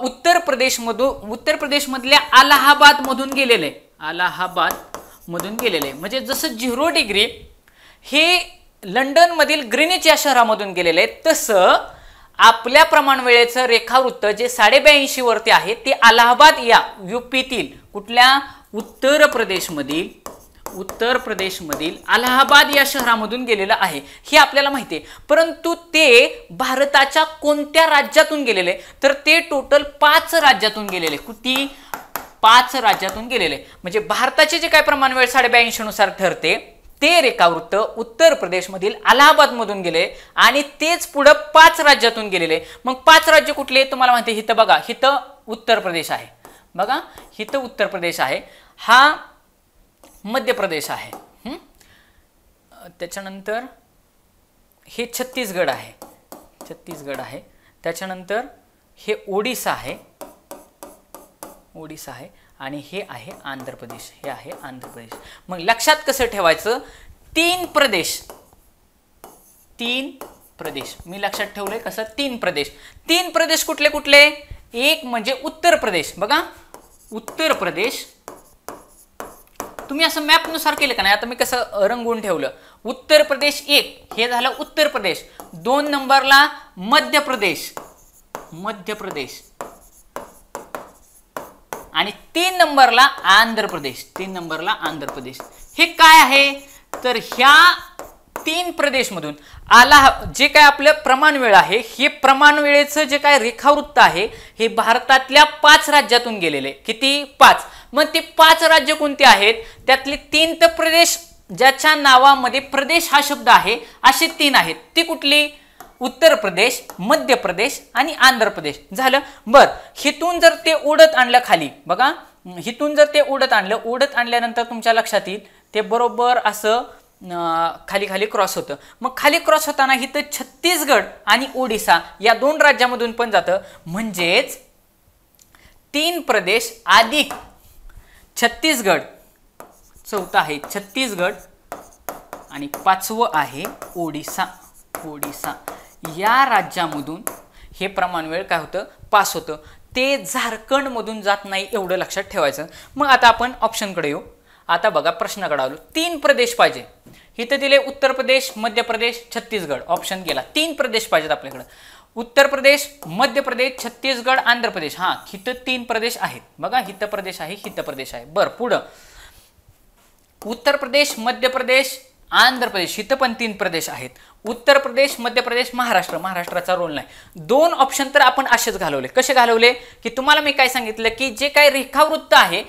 उत्तर प्रदेशमधून उत्तर प्रदेशमधल्या अलाहाबादमधून गेलेले आहे अलाहाबादमधून गेलेले म्हणजे जसं झिरो डिग्री हे लंडनमधील ग्रीनेच या शहरामधून गेलेले आहे तसं आपल्या प्रमाण वेळेचं रेखावृत्त जे साडेब्याऐंशी वरती आहे ते अलाहाबाद या युपीतील कुठल्या उत्तर प्रदेशमधील उत्तर प्रदेशमधील अलाहाबाद या शहरामधून गेलेलं आहे हे आपल्याला माहिती आहे परंतु ते भारताच्या कोणत्या राज्यातून गेलेले तर ते टोटल पाच राज्यातून गेलेले कुती पाच राज्यातून गेलेले म्हणजे भारताचे जे काय प्रमाणवेळ वेळ नुसार ठरते ते रेखावृत्त उत्तर प्रदेशमधील अलाहाबादमधून गेले आणि तेच पुढं पाच राज्यातून गेलेले मग पाच राज्य कुठले तुम्हाला माहिती हिथं बघा हिथं उत्तर प्रदेश आहे बघा हिथं उत्तर प्रदेश आहे हा मध्य प्रदेश आहे त्याच्यानंतर हे छत्तीसगड आहे छत्तीसगड आहे त्याच्यानंतर हे ओडिसा आहे ओडिसा आहे आणि हे आहे आंध्र प्रदेश हे आहे आंध्र प्रदेश मग लक्षात कसं ठेवायचं तीन प्रदेश तीन प्रदेश मी लक्षात ठेवलंय कसं तीन प्रदेश तीन प्रदेश कुठले कुठले एक म्हणजे उत्तर प्रदेश बघा उत्तर प्रदेश तुम्ही असं मॅपनुसार केलं का नाही आता मी कसं रंगून ठेवलं उत्तर प्रदेश एक हे झालं उत्तर प्रदेश दोन नंबरला मध्य प्रदेश मध्य प्रदेश आणि तीन नंबरला आंध्र प्रदेश तीन नंबरला आंध्र प्रदेश हे काय आहे तर ह्या तीन प्रदेशमधून आला जे काय आपलं प्रमाण वेळ आहे हे प्रमाण वेळेचं जे काय रेखावृत्त आहे हे भारतातल्या पाच राज्यातून गेलेले किती पाच मग ते पाच राज्य कोणती आहेत त्यातले तीन तर प्रदेश ज्याच्या नावामध्ये प्रदेश हा शब्द आहे असे तीन आहेत ती कुठली उत्तर प्रदेश मध्य प्रदेश आणि आंध्र प्रदेश झालं बर हिथून जर ते उडत आणलं खाली बघा हिथून जर ते उडत आणलं उडत आणल्यानंतर तुमच्या लक्षात येईल ते बरोबर असं खाली खाली क्रॉस होतं मग खाली क्रॉस होताना हिथं छत्तीसगड आणि ओडिसा या दोन राज्यामधून पण जातं म्हणजेच तीन प्रदेश अधिक छत्तीसगड चौथा आहे छत्तीसगड आणि पाचवं आहे ओडिसा ओडिसा या राज्यामधून हे प्रमाणवेळ काय होतं पास होतं ते झारखंडमधून जात नाही एवढं लक्षात ठेवायचं मग आता आपण ऑप्शनकडे येऊ आता बघा प्रश्नाकडे आलो तीन प्रदेश पाहिजे इथं दिले उत्तर प्रदेश मध्य प्रदेश छत्तीसगड ऑप्शन गेला तीन प्रदेश पाहिजेत आपल्याकडं उत्तर प्रदेश मध्य प्रदेश छत्तीसगड आंध्र प्रदेश हां हित तीन प्रदेश आहेत बघा हित प्रदेश आहे हित प्रदेश आहे बरं पुढं उत्तर प्रदेश मध्य प्रदेश आंध्र प्रदेश इथं पण तीन प्रदेश आहेत उत्तर प्रदेश मध्य प्रदेश महाराष्ट्र महाराष्ट्राचा रोल नाही दोन ऑप्शन तर आपण असेच घालवले कसे घालवले की तुम्हाला मी काय सांगितलं की जे काय रेखावृत्त आहे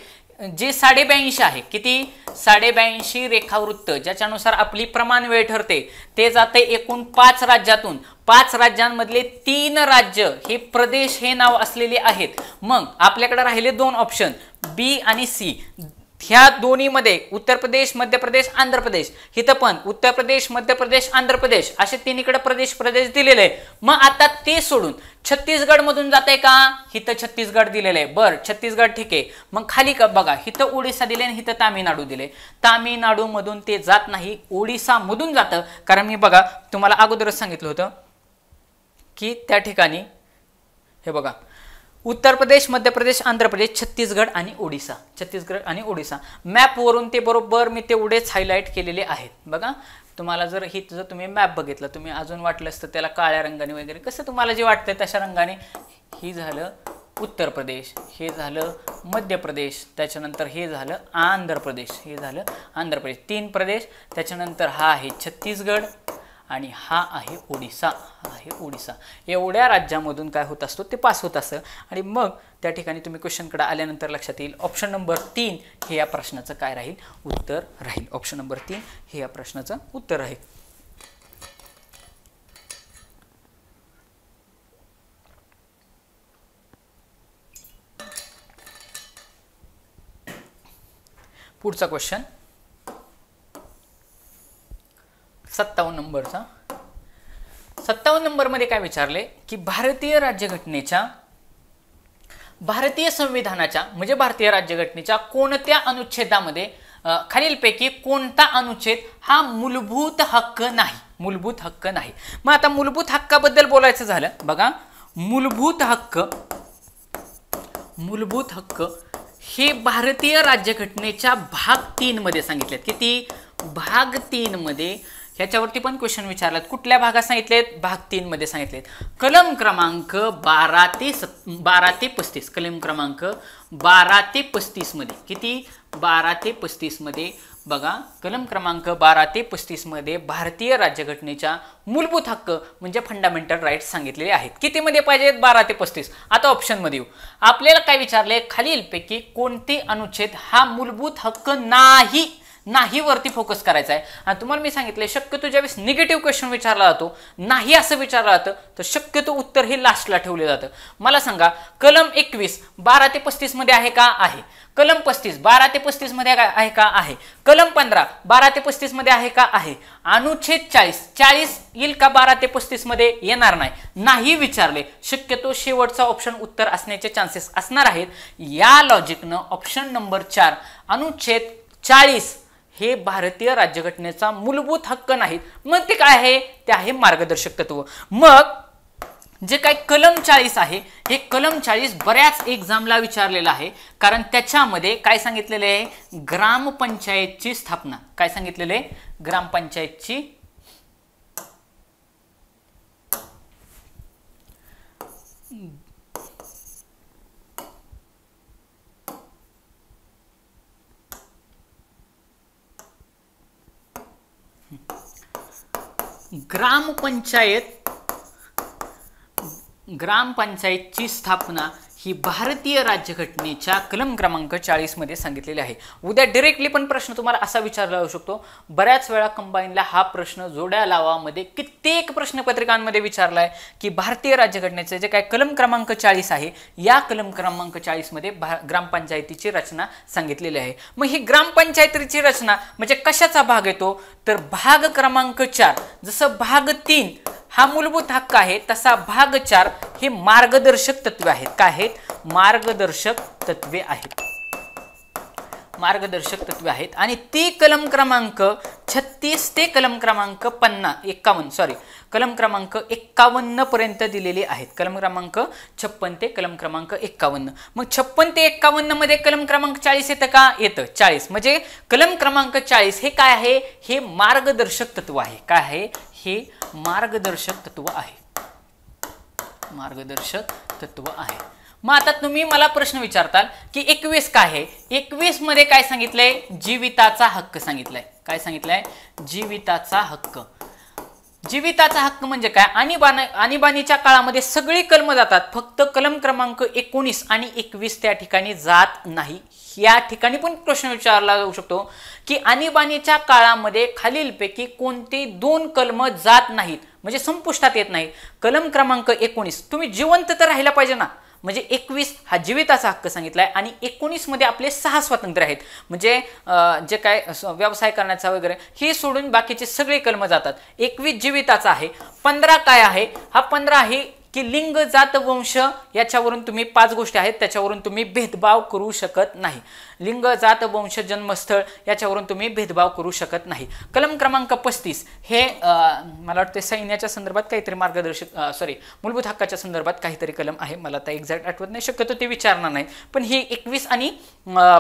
जे साडेब्याऐंशी आहे किती साडेब्याऐंशी रेखावृत्त ज्याच्यानुसार आपली प्रमाण वेळ ठरते ते जाते एकूण पाच राज्यातून पाच राज्यांमधले तीन राज्य हे प्रदेश हे नाव असलेले आहेत मग आपल्याकडे राहिले दोन ऑप्शन बी आणि सी ह्या दोन्हीमध्ये उत्तर प्रदेश मध्य प्रदेश आंध्र प्रदेश हिथं पण उत्तर प्रदेश मध्य प्रदेश आंध्र प्रदेश असे तिन्हीकडे प्रदेश प्रदेश दिलेले आहे मग आता ते सोडून छत्तीसगडमधून जात आहे का हिथं छत्तीसगड दिलेलं आहे बरं छत्तीसगड ठीक आहे मग खाली का बघा हिथं ओडिसा दिले आणि हिथं तामिळनाडू दिले तामिळनाडूमधून ते जात नाही ओडिसामधून जातं कारण मी बघा तुम्हाला अगोदरच सांगितलं होतं की त्या ठिकाणी हे बघा उत्तर प्रदेश मध्य प्रदेश आंध्र प्रदेश छत्तीसगड आणि ओडिसा छत्तीसगड आणि ओडिसा मॅपवरून ते बरोबर मी तेवढेच हायलाईट केलेले आहेत बघा तुम्हाला जर ही जर तुम्ही मॅप बघितलं तुम्ही अजून वाटलं असतं त्याला काळ्या रंगाने वगैरे कसं तुम्हाला जे वाटतं तशा रंगाने ही झालं उत्तर प्रदेश हे झालं मध्य प्रदेश त्याच्यानंतर हे झालं आंध्र प्रदेश हे झालं आंध्र प्रदेश तीन प्रदेश त्याच्यानंतर हा आहे छत्तीसगड आणि हा आहे ओडिसा आहे ओडिसा एवढ्या राज्यामधून काय होत असतो ते पास होत असं आणि मग त्या ठिकाणी तुम्ही क्वेश्चनकडे आल्यानंतर लक्षात येईल ऑप्शन नंबर तीन हे या प्रश्नाचं काय राहील उत्तर राहील ऑप्शन नंबर तीन हे या प्रश्नाचं उत्तर राहील पुढचा क्वेश्चन सत्तावन्न नंबरचा सत्तावन नंबरमध्ये काय विचारले की भारतीय राज्यघटनेच्या भारतीय संविधानाच्या म्हणजे भारतीय राज्यघटनेच्या कोणत्या अनुच्छेदामध्ये खालीलपैकी कोणता अनुच्छेद हा मूलभूत हक्क नाही मूलभूत हक्क नाही मग आता मूलभूत हक्काबद्दल बोलायचं झालं बघा मूलभूत हक्क मूलभूत हक्क हे भारतीय राज्यघटनेच्या भाग तीनमध्ये सांगितलेत किती भाग तीनमध्ये ह्याच्यावरती पण क्वेश्चन विचारलात कुठल्या भागात सांगितलेत भाग तीनमध्ये सांगितलेत कलम क्रमांक बारा ते स बारा ते पस्तीस कलम क्रमांक बारा ते पस्तीसमध्ये किती बारा ते पस्तीसमध्ये बघा कलम क्रमांक बारा ते पस्तीसमध्ये भारतीय राज्यघटनेच्या मूलभूत हक्क म्हणजे फंडामेंटल राईट्स सांगितलेले आहेत कितीमध्ये पाहिजेत बारा ते पस्तीस आता ऑप्शनमध्ये येऊ आपल्याला काय विचारले खालीलपैकी कोणते अनुच्छेद हा मूलभूत हक्क नाही नाही वरती फोकस करायचा आहे आणि तुम्हाला मी सांगितले शक्यतो ज्यावेळेस निगेटिव्ह क्वेश्चन विचारला जातो नाही असं विचारलं जातं तर शक्यतो उत्तर हे लास्टला ठेवलं जातं मला सांगा कलम एकवीस बारा ते पस्तीसमध्ये आहे का आहे कलम पस्तीस बारा ते पस्तीसमध्ये आहे का आहे कलम पंधरा बारा ते पस्तीसमध्ये आहे का आहे अनुच्छेद चाळीस चाळीस येईल का बारा ते पस्तीसमध्ये येणार नाही नाही विचारले शक्यतो शेवटचा ऑप्शन उत्तर असण्याचे चान्सेस असणार आहेत या लॉजिकनं ऑप्शन नंबर चार अनुच्छेद चाळीस हे भारतीय राज्यघटनेचा मूलभूत हक्क नाहीत मग ते काय आहे ते आहे मार्गदर्शक तत्व मग जे काय कलम चाळीस आहे हे कलम चाळीस बऱ्याच एक्झामला विचारलेलं आहे कारण त्याच्यामध्ये काय सांगितलेलं आहे ग्रामपंचायतची स्थापना काय सांगितलेलं आहे ग्रामपंचायतची ग्रामपंचायत ग्रामपंचायतची स्थापना ही भारतीय राज्यघटनेच्या कलम क्रमांक चाळीसमध्ये सांगितलेली आहे उद्या डिरेक्टली पण प्रश्न तुम्हाला असा विचारला जाऊ शकतो बऱ्याच वेळा कंबाईनला हा प्रश्न जोड्या लावामध्ये कित्येक प्रश्नपत्रिकांमध्ये विचारला आहे की भारतीय राज्यघटनेचे जे काय कलम क्रमांक चाळीस आहे या कलम क्रमांक चाळीसमध्ये भा ग्रामपंचायतीची रचना सांगितलेली आहे मग ही ग्रामपंचायतीची रचना म्हणजे कशाचा भाग येतो तर भाग क्रमांक चार जसं भाग तीन हा मूलभूत हक्क आहे तसा भाग चार हे मार्गदर्शक तत्वे आहेत काय आहे मार्गदर्शक तत्वे आहेत मार्गदर्शक तत्वे आहेत आणि ती कलम क्रमांक छत्तीस ते कलम क्रमांक पन्ना एक्कावन्न सॉरी कलम क्रमांक पर्यंत दिलेले आहेत कलम क्रमांक छप्पन ते कलम क्रमांक एक्कावन्न मग छप्पन ते एक्कावन्न मध्ये कलम क्रमांक चाळीस येतं का येतं चाळीस म्हणजे कलम क्रमांक चाळीस हे काय आहे हे मार्गदर्शक तत्व आहे काय आहे हे मार्गदर्शक तत्व आहे मार्गदर्शक तत्व आहे मग आता तुम्ही मला प्रश्न विचारताल की एकवीस काय आहे एकवीस मध्ये काय सांगितलंय जीविताचा हक्क सांगितलंय काय सांगितलंय जीविताचा हक्क जीविताचा हक्क म्हणजे काय आणीबाण आणीबाणीच्या काळामध्ये सगळी कलम जातात फक्त कलम क्रमांक एकोणीस आणि एकवीस त्या ठिकाणी जात नाही या ठिकाणी पण प्रश्न विचारला जाऊ शकतो की आणीबाणीच्या काळामध्ये खालीलपैकी कोणती दोन कलम जात नाहीत म्हणजे संपुष्टात येत नाहीत कलम क्रमांक एकोणीस तुम्ही जिवंत तर राहिला पाहिजे ना म्हणजे एकवीस हा जीविताचा हक्क सांगितला आहे आणि एकोणीसमध्ये आपले सहा स्वातंत्र्य आहेत म्हणजे जे काय व्यवसाय करण्याचा वगैरे हे सोडून बाकीचे सगळे कलम जातात एकवीस जीवितचा आहे पंधरा काय आहे हा पंधरा ही की लिंग जात वंश याच्यावरून तुम्ही पाच गोष्टी आहेत त्याच्यावरून तुम्ही भेदभाव करू शकत नाही लिंग जात वंश जन्मस्थळ याच्यावरून तुम्ही भेदभाव करू शकत नाही कलम क्रमांक पस्तीस हे मला वाटते सैन्याच्या संदर्भात काहीतरी मार्गदर्शक सॉरी मूलभूत हक्काच्या संदर्भात काहीतरी कलम आहे मला आता एक्झॅक्ट आठवत नाही शक्यतो ते विचारणार नाही पण ही एकवीस आणि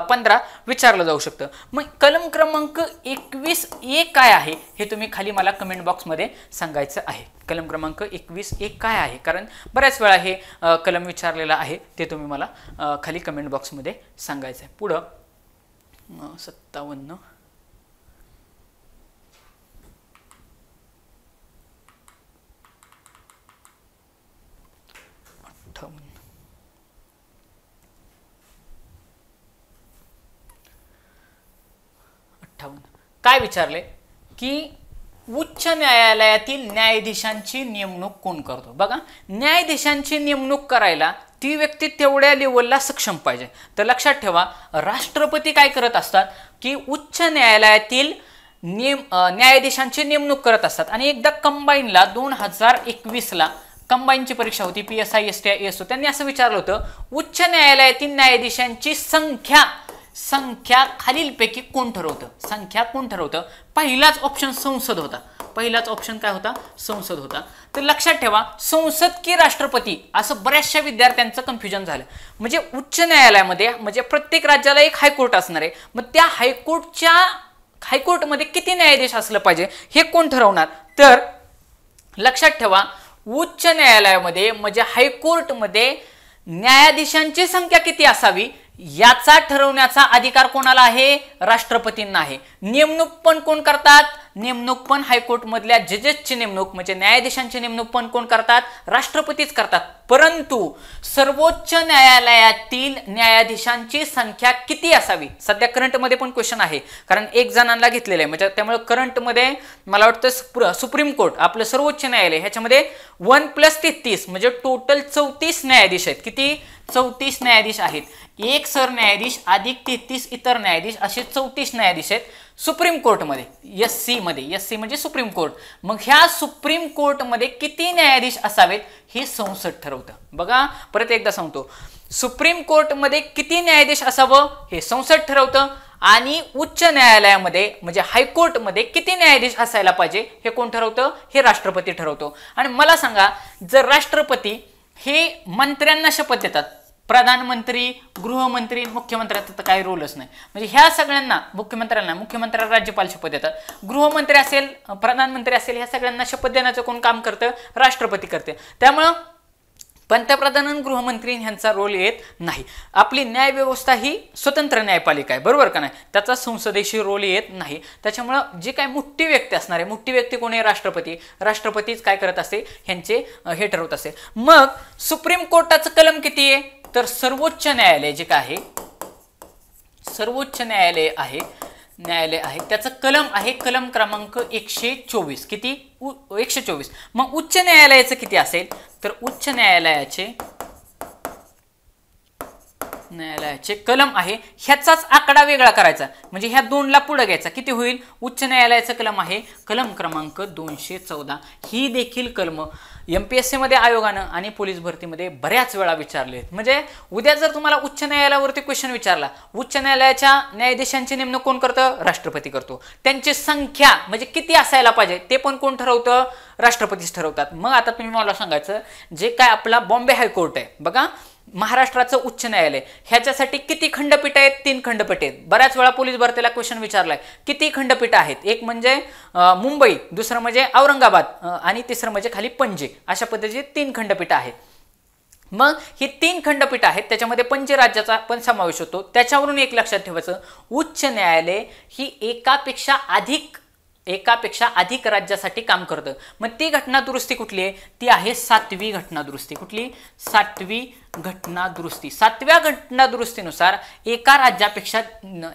पंधरा विचारलं जाऊ शकतं मग कलम क्रमांक एकवीस ए काय आहे हे तुम्ही खाली मला कमेंट बॉक्समध्ये सांगायचं आहे कलम क्रमांक एकवीस एक काय आहे कारण बऱ्याच वेळा हे कलम विचारलेलं आहे ते तुम्ही मला खाली कमेंट बॉक्समध्ये सांगायचं आहे पुढं सत्तावन्न अठ्ठावन्न काय विचारले की उच्च न्यायालयातील न्यायाधीशांची नेमणूक कोण करतो बघा न्यायाधीशांची नेमणूक करायला ती व्यक्ती तेवढ्या लेवलला सक्षम पाहिजे तर लक्षात ठेवा राष्ट्रपती काय करत असतात की उच्च न्यायालयातील नेम न्यायाधीशांची नेमणूक करत असतात आणि एकदा कंबाईनला दोन हजार एकवीसला कंबाईनची परीक्षा होती P S I S T I S O त्यांनी असं विचारलं होतं उच्च न्यायालयातील न्यायाधीशांची संख्या संख्या खालीलपैकी कोण ठरवतं संख्या कोण ठरवतं पहिलाच ऑप्शन संसद होता पहिलाच ऑप्शन काय होता संसद होता तर लक्षात ठेवा संसद की राष्ट्रपती असं बऱ्याचशा विद्यार्थ्यांचं कन्फ्युजन झालं म्हणजे उच्च न्यायालयामध्ये म्हणजे प्रत्येक राज्याला एक हायकोर्ट असणार आहे मग त्या हायकोर्टच्या हायकोर्टमध्ये किती न्यायाधीश असलं पाहिजे हे कोण ठरवणार तर लक्षात ठेवा उच्च न्यायालयामध्ये म्हणजे हायकोर्टमध्ये न्यायाधीशांची संख्या किती असावी याचा ठरवण्याचा अधिकार कोणाला आहे राष्ट्रपतींना आहे नेमणूक पण कोण करतात नेमणूक पण हायकोर्टमधल्या जजेसची नेमणूक म्हणजे न्यायाधीशांची नेमणूक पण कोण करतात राष्ट्रपतीच करतात परंतु सर्वोच्च न्यायालयातील न्यायाधीशांची संख्या किती असावी सध्या करंटमध्ये पण क्वेश्चन आहे कारण एक जणांना घेतलेलं आहे म्हणजे त्यामुळे करंटमध्ये मला वाटतं सुप्रीम कोर्ट आपलं सर्वोच्च न्यायालय ह्याच्यामध्ये वन प्लस तेहतीस म्हणजे टोटल चौतीस न्यायाधीश आहेत किती चौतीस न्यायाधीश आहेत एक सरन्यायाधीश अधिक तेहतीस इतर न्यायाधीश असे चौतीस न्यायाधीश आहेत सुप्रीम कोर्टमध्ये एस सी मध्ये एस सी म्हणजे सुप्रीम कोर्ट मग ह्या सुप्रीम कोर्टमध्ये किती न्यायाधीश असावेत हे संसद ठरवतं बघा परत एकदा सांगतो सुप्रीम कोर्टमध्ये किती न्यायाधीश असावं हे संसद ठरवतं आणि उच्च न्यायालयामध्ये म्हणजे हायकोर्टमध्ये किती न्यायाधीश असायला पाहिजे हे कोण ठरवतं हे राष्ट्रपती ठरवतो आणि मला सांगा जर राष्ट्रपती हे मंत्र्यांना शपथ देतात प्रधानमंत्री गृहमंत्री मुख्यमंत्र्याचा तर काही रोलच नाही म्हणजे ह्या सगळ्यांना मुख्यमंत्र्यांना मुख्यमंत्र्यांना राज्यपाल शपथ देतात गृहमंत्री असेल प्रधानमंत्री असेल ह्या सगळ्यांना शपथ देण्याचं कोण काम करतं राष्ट्रपती करते त्यामुळं पंतप्रधान आणि गृहमंत्री यांचा रोल येत नाही आपली न्यायव्यवस्था ही स्वतंत्र न्यायपालिका आहे बरोबर का नाही त्याचा संसदेशी रोल येत नाही त्याच्यामुळं जे काय मोठी व्यक्ती असणार आहे मोठी व्यक्ती कोण आहे राष्ट्रपती राष्ट्रपतीच काय करत असते ह्यांचे हे ठरवत असे मग सुप्रीम कोर्टाचं कलम किती आहे तर सर्वोच्च न्यायालय जे काय आहे सर्वोच्च न्यायालय आहे न्यायालय आहे त्याचं कलम आहे कलम क्रमांक एकशे चोवीस किती एकशे चोवीस मग उच्च न्यायालयाचं किती असेल तर उच्च न्यायालयाचे न्यायालयाचे कलम आहे ह्याचाच आकडा वेगळा करायचा म्हणजे ह्या दोनला पुढे घ्यायचा किती होईल उच्च न्यायालयाचं कलम आहे कलम क्रमांक दोनशे चौदा ही देखील कलम एम पी एस सीमध्ये आयोगानं आणि पोलीस भरतीमध्ये बऱ्याच वेळा विचारले म्हणजे उद्या जर तुम्हाला उच्च न्यायालयावरती क्वेश्चन विचारला उच्च न्यायालयाच्या न्यायाधीशांची नेमणूक कोण करतं राष्ट्रपती करतो त्यांची संख्या म्हणजे किती असायला पाहिजे ते पण कोण ठरवतं राष्ट्रपतीच ठरवतात मग आता तुम्ही मला सांगायचं जे काय आपला बॉम्बे हायकोर्ट आहे बघा महाराष्ट्राचं उच्च न्यायालय ह्याच्यासाठी किती खंडपीठ आहेत तीन खंडपीठ आहेत बऱ्याच वेळा पोलीस भरतीला क्वेश्चन विचारलाय किती खंडपीठ आहेत एक म्हणजे मुंबई दुसरं म्हणजे औरंगाबाद आणि तिसरं म्हणजे खाली पणजी अशा पद्धतीची तीन खंडपीठ आहेत मग ही तीन खंडपीठ आहेत त्याच्यामध्ये राज्याचा पण समावेश होतो त्याच्यावरून एक लक्षात ठेवायचं उच्च न्यायालय ही एकापेक्षा अधिक एकापेक्षा अधिक राज्यासाठी काम करतं मग ती घटना दुरुस्ती कुठली आहे ती आहे सातवी घटना दुरुस्ती कुठली सातवी घटनादुरुस्ती सातव्या घटनादुरुस्तीनुसार एका राज्यापेक्षा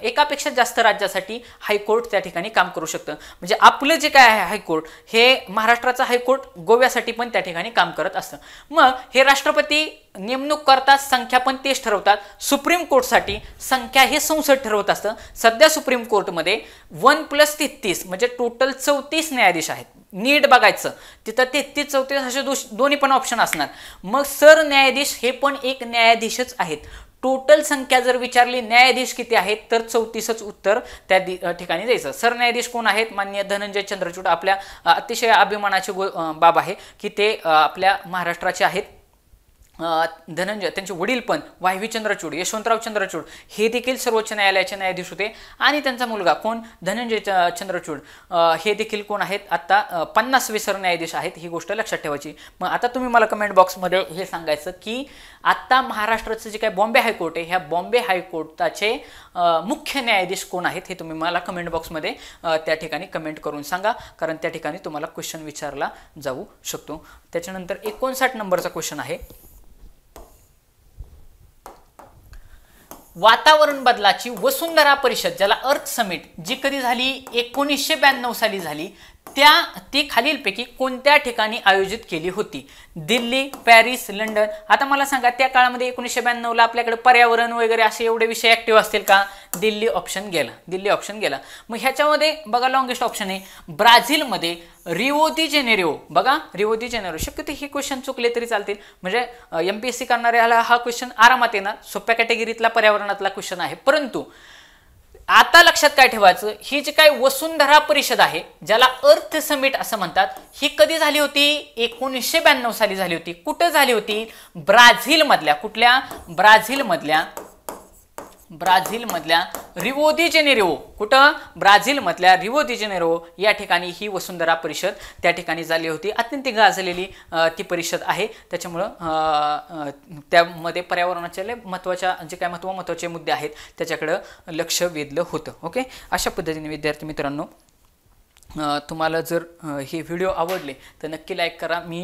एकापेक्षा जास्त राज्यासाठी हायकोर्ट त्या ठिकाणी काम करू शकतं म्हणजे आपलं जे काय आहे हायकोर्ट हे महाराष्ट्राचं हायकोर्ट गोव्यासाठी पण त्या ठिकाणी काम करत असतं मग हे राष्ट्रपती नेमणूक करतात संख्या पण तेच ठरवतात सुप्रीम कोर्टसाठी संख्या हे संसद ठरवत असतं सध्या सुप्रीम कोर्टमध्ये वन प्लस तेहतीस म्हणजे टोटल चौतीस न्यायाधीश आहेत नीट बघायचं तिथं तेहतीस चौतीस असे दोष दोन्ही पण ऑप्शन असणार मग सरन्यायाधीश हे पण एक न्यायाधीशच आहेत टोटल संख्या जर विचारली न्यायाधीश किती आहेत तर चौतीसच उत्तर त्या ठिकाणी द्यायचं सरन्यायाधीश कोण आहेत मान्य धनंजय चंद्रचूड आपल्या अतिशय अभिमानाची बाब आहे की ते आपल्या महाराष्ट्राचे आहेत धनंजय त्यांचे वडील पण वायव्ही चंद्रचूड यशवंतराव चंद्रचूड हे देखील सर्वोच्च न्यायालयाचे न्यायाधीश होते आणि त्यांचा मुलगा कोण धनंजय चंद्रचूड हे देखील कोण आहेत आत्ता पन्नास विसर न्यायाधीश आहेत ही गोष्ट लक्षात ठेवायची मग आता तुम्ही मला कमेंट बॉक्समध्ये हे सांगायचं की आत्ता महाराष्ट्राचं जे काय बॉम्बे हायकोर्ट आहे ह्या बॉम्बे हायकोर्टाचे मुख्य न्यायाधीश कोण आहेत हे तुम्ही मला कमेंट बॉक्समध्ये त्या ठिकाणी कमेंट करून सांगा कारण त्या ठिकाणी तुम्हाला क्वेश्चन विचारला जाऊ शकतो त्याच्यानंतर एकोणसाठ नंबरचा क्वेश्चन आहे वातावरण बदलाची वसुंधरा परिषद ज्याला अर्थ समिट जी कधी झाली एकोणीसशे ब्याण्णव साली झाली त्या ती खालीलपैकी कोणत्या ठिकाणी आयोजित केली होती दिल्ली पॅरिस लंडन आता मला सांगा त्या काळामध्ये एकोणीसशे ब्याण्णवला आपल्याकडे पर्यावरण वगैरे असे एवढे विषय ॲक्टिव्ह असतील का दिल्ली ऑप्शन गेला दिल्ली ऑप्शन गेला मग ह्याच्यामध्ये बघा लॉंगेस्ट ऑप्शन आहे ब्राझीलमध्ये रिओदी जेनेरिओ बघा रिओदी जेनेरिओ शक्यतो हे क्वेश्चन चुकले तरी चालतील म्हणजे एम पी एस सी करणाऱ्याला हा क्वेश्चन आरामात येणार सोप्या कॅटेगरीतला पर्यावरणातला क्वेश्चन आहे परंतु आता लक्षात काय ठेवायचं ही जी काय वसुंधरा परिषद आहे ज्याला अर्थ समिट असं म्हणतात ही कधी झाली होती एकोणीसशे ब्याण्णव साली झाली होती कुठं झाली होती ब्राझीलमधल्या कुठल्या ब्राझीलमधल्या ब्राझीलमधल्या दि जेनेरो कुठं ब्राझीलमधल्या दि जेनेरो या ठिकाणी ही वसुंधरा परिषद त्या ठिकाणी झाली होती अत्यंत गाजलेली ती परिषद आहे त्याच्यामुळं त्यामध्ये पर्यावरणाच्या महत्त्वाच्या जे काय महत्त्व महत्त्वाचे मुद्दे आहेत त्याच्याकडं लक्ष वेधलं होतं ओके अशा पद्धतीने विद्यार्थी मित्रांनो तुम्हाला जर हे व्हिडिओ आवडले तर नक्की लाईक करा मी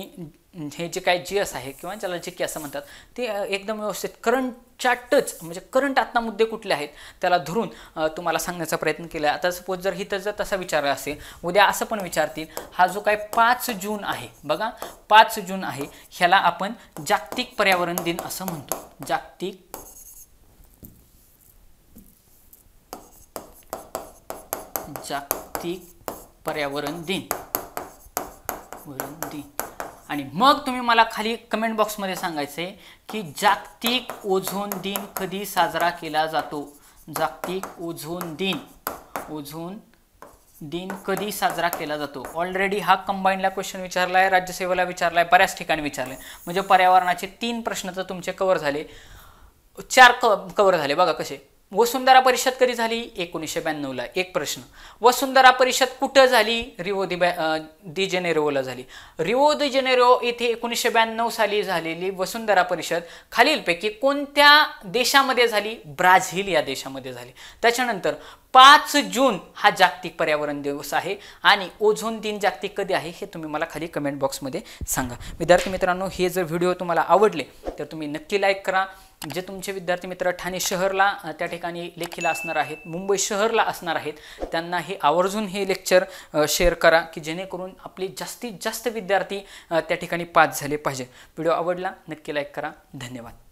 हे जे काय जीएस आहे किंवा ज्याला जे की असं म्हणतात ते एकदम व्यवस्थित करंटच्या टच म्हणजे करंट आत्ता मुद्दे कुठले आहेत त्याला धरून तुम्हाला सांगण्याचा प्रयत्न केला आता सपोज जर तर जर तसा विचारला असेल उद्या असं पण विचारतील हा जो काय पाच जून आहे बघा पाच जून आहे ह्याला आपण जागतिक पर्यावरण दिन असं म्हणतो जागतिक जागतिक पर्यावरण दिन दिन आणि मग तुम्ही मला खाली कमेंट बॉक्समध्ये सांगायचं आहे की जागतिक ओझोन दिन कधी साजरा केला जातो जागतिक ओझोन दिन ओझोन दिन कधी साजरा केला जातो ऑलरेडी हा कंबाईनला क्वेश्चन विचारला आहे राज्यसेवेला विचारला आहे बऱ्याच ठिकाणी विचारला आहे म्हणजे पर्यावरणाचे तीन प्रश्न तर तुमचे कवर झाले चार क कवर झाले बघा कसे वसुंधरा परिषद कधी झाली एकोणीसशे ब्याण्णवला एक प्रश्न वसुंधरा परिषद कुठं झाली रिओ दि दि जेनेरोला झाली रिओ दि जेनेरो येथे एकोणीसशे ब्याण्णव साली झालेली वसुंधरा परिषद खालीलपैकी कोणत्या देशामध्ये झाली ब्राझील या देशामध्ये झाली त्याच्यानंतर पाच जून हा जागतिक पर्यावरण दिवस आहे आणि ओझोन दिन जागतिक कधी आहे हे तुम्ही मला खाली कमेंट बॉक्समध्ये सांगा विद्यार्थी मित्रांनो हे जर व्हिडिओ तुम्हाला आवडले तर तुम्ही नक्की लाईक करा जे तुमचे विद्यार्थी मित्र ठाणे शहरला त्या ठिकाणी लेखीला असणार आहेत मुंबई शहरला असणार आहेत त्यांना हे आवर्जून हे लेक्चर शेअर करा की जेणेकरून आपले जास्तीत जास्त विद्यार्थी त्या ठिकाणी पास झाले पाहिजे व्हिडिओ आवडला नक्की लाईक करा धन्यवाद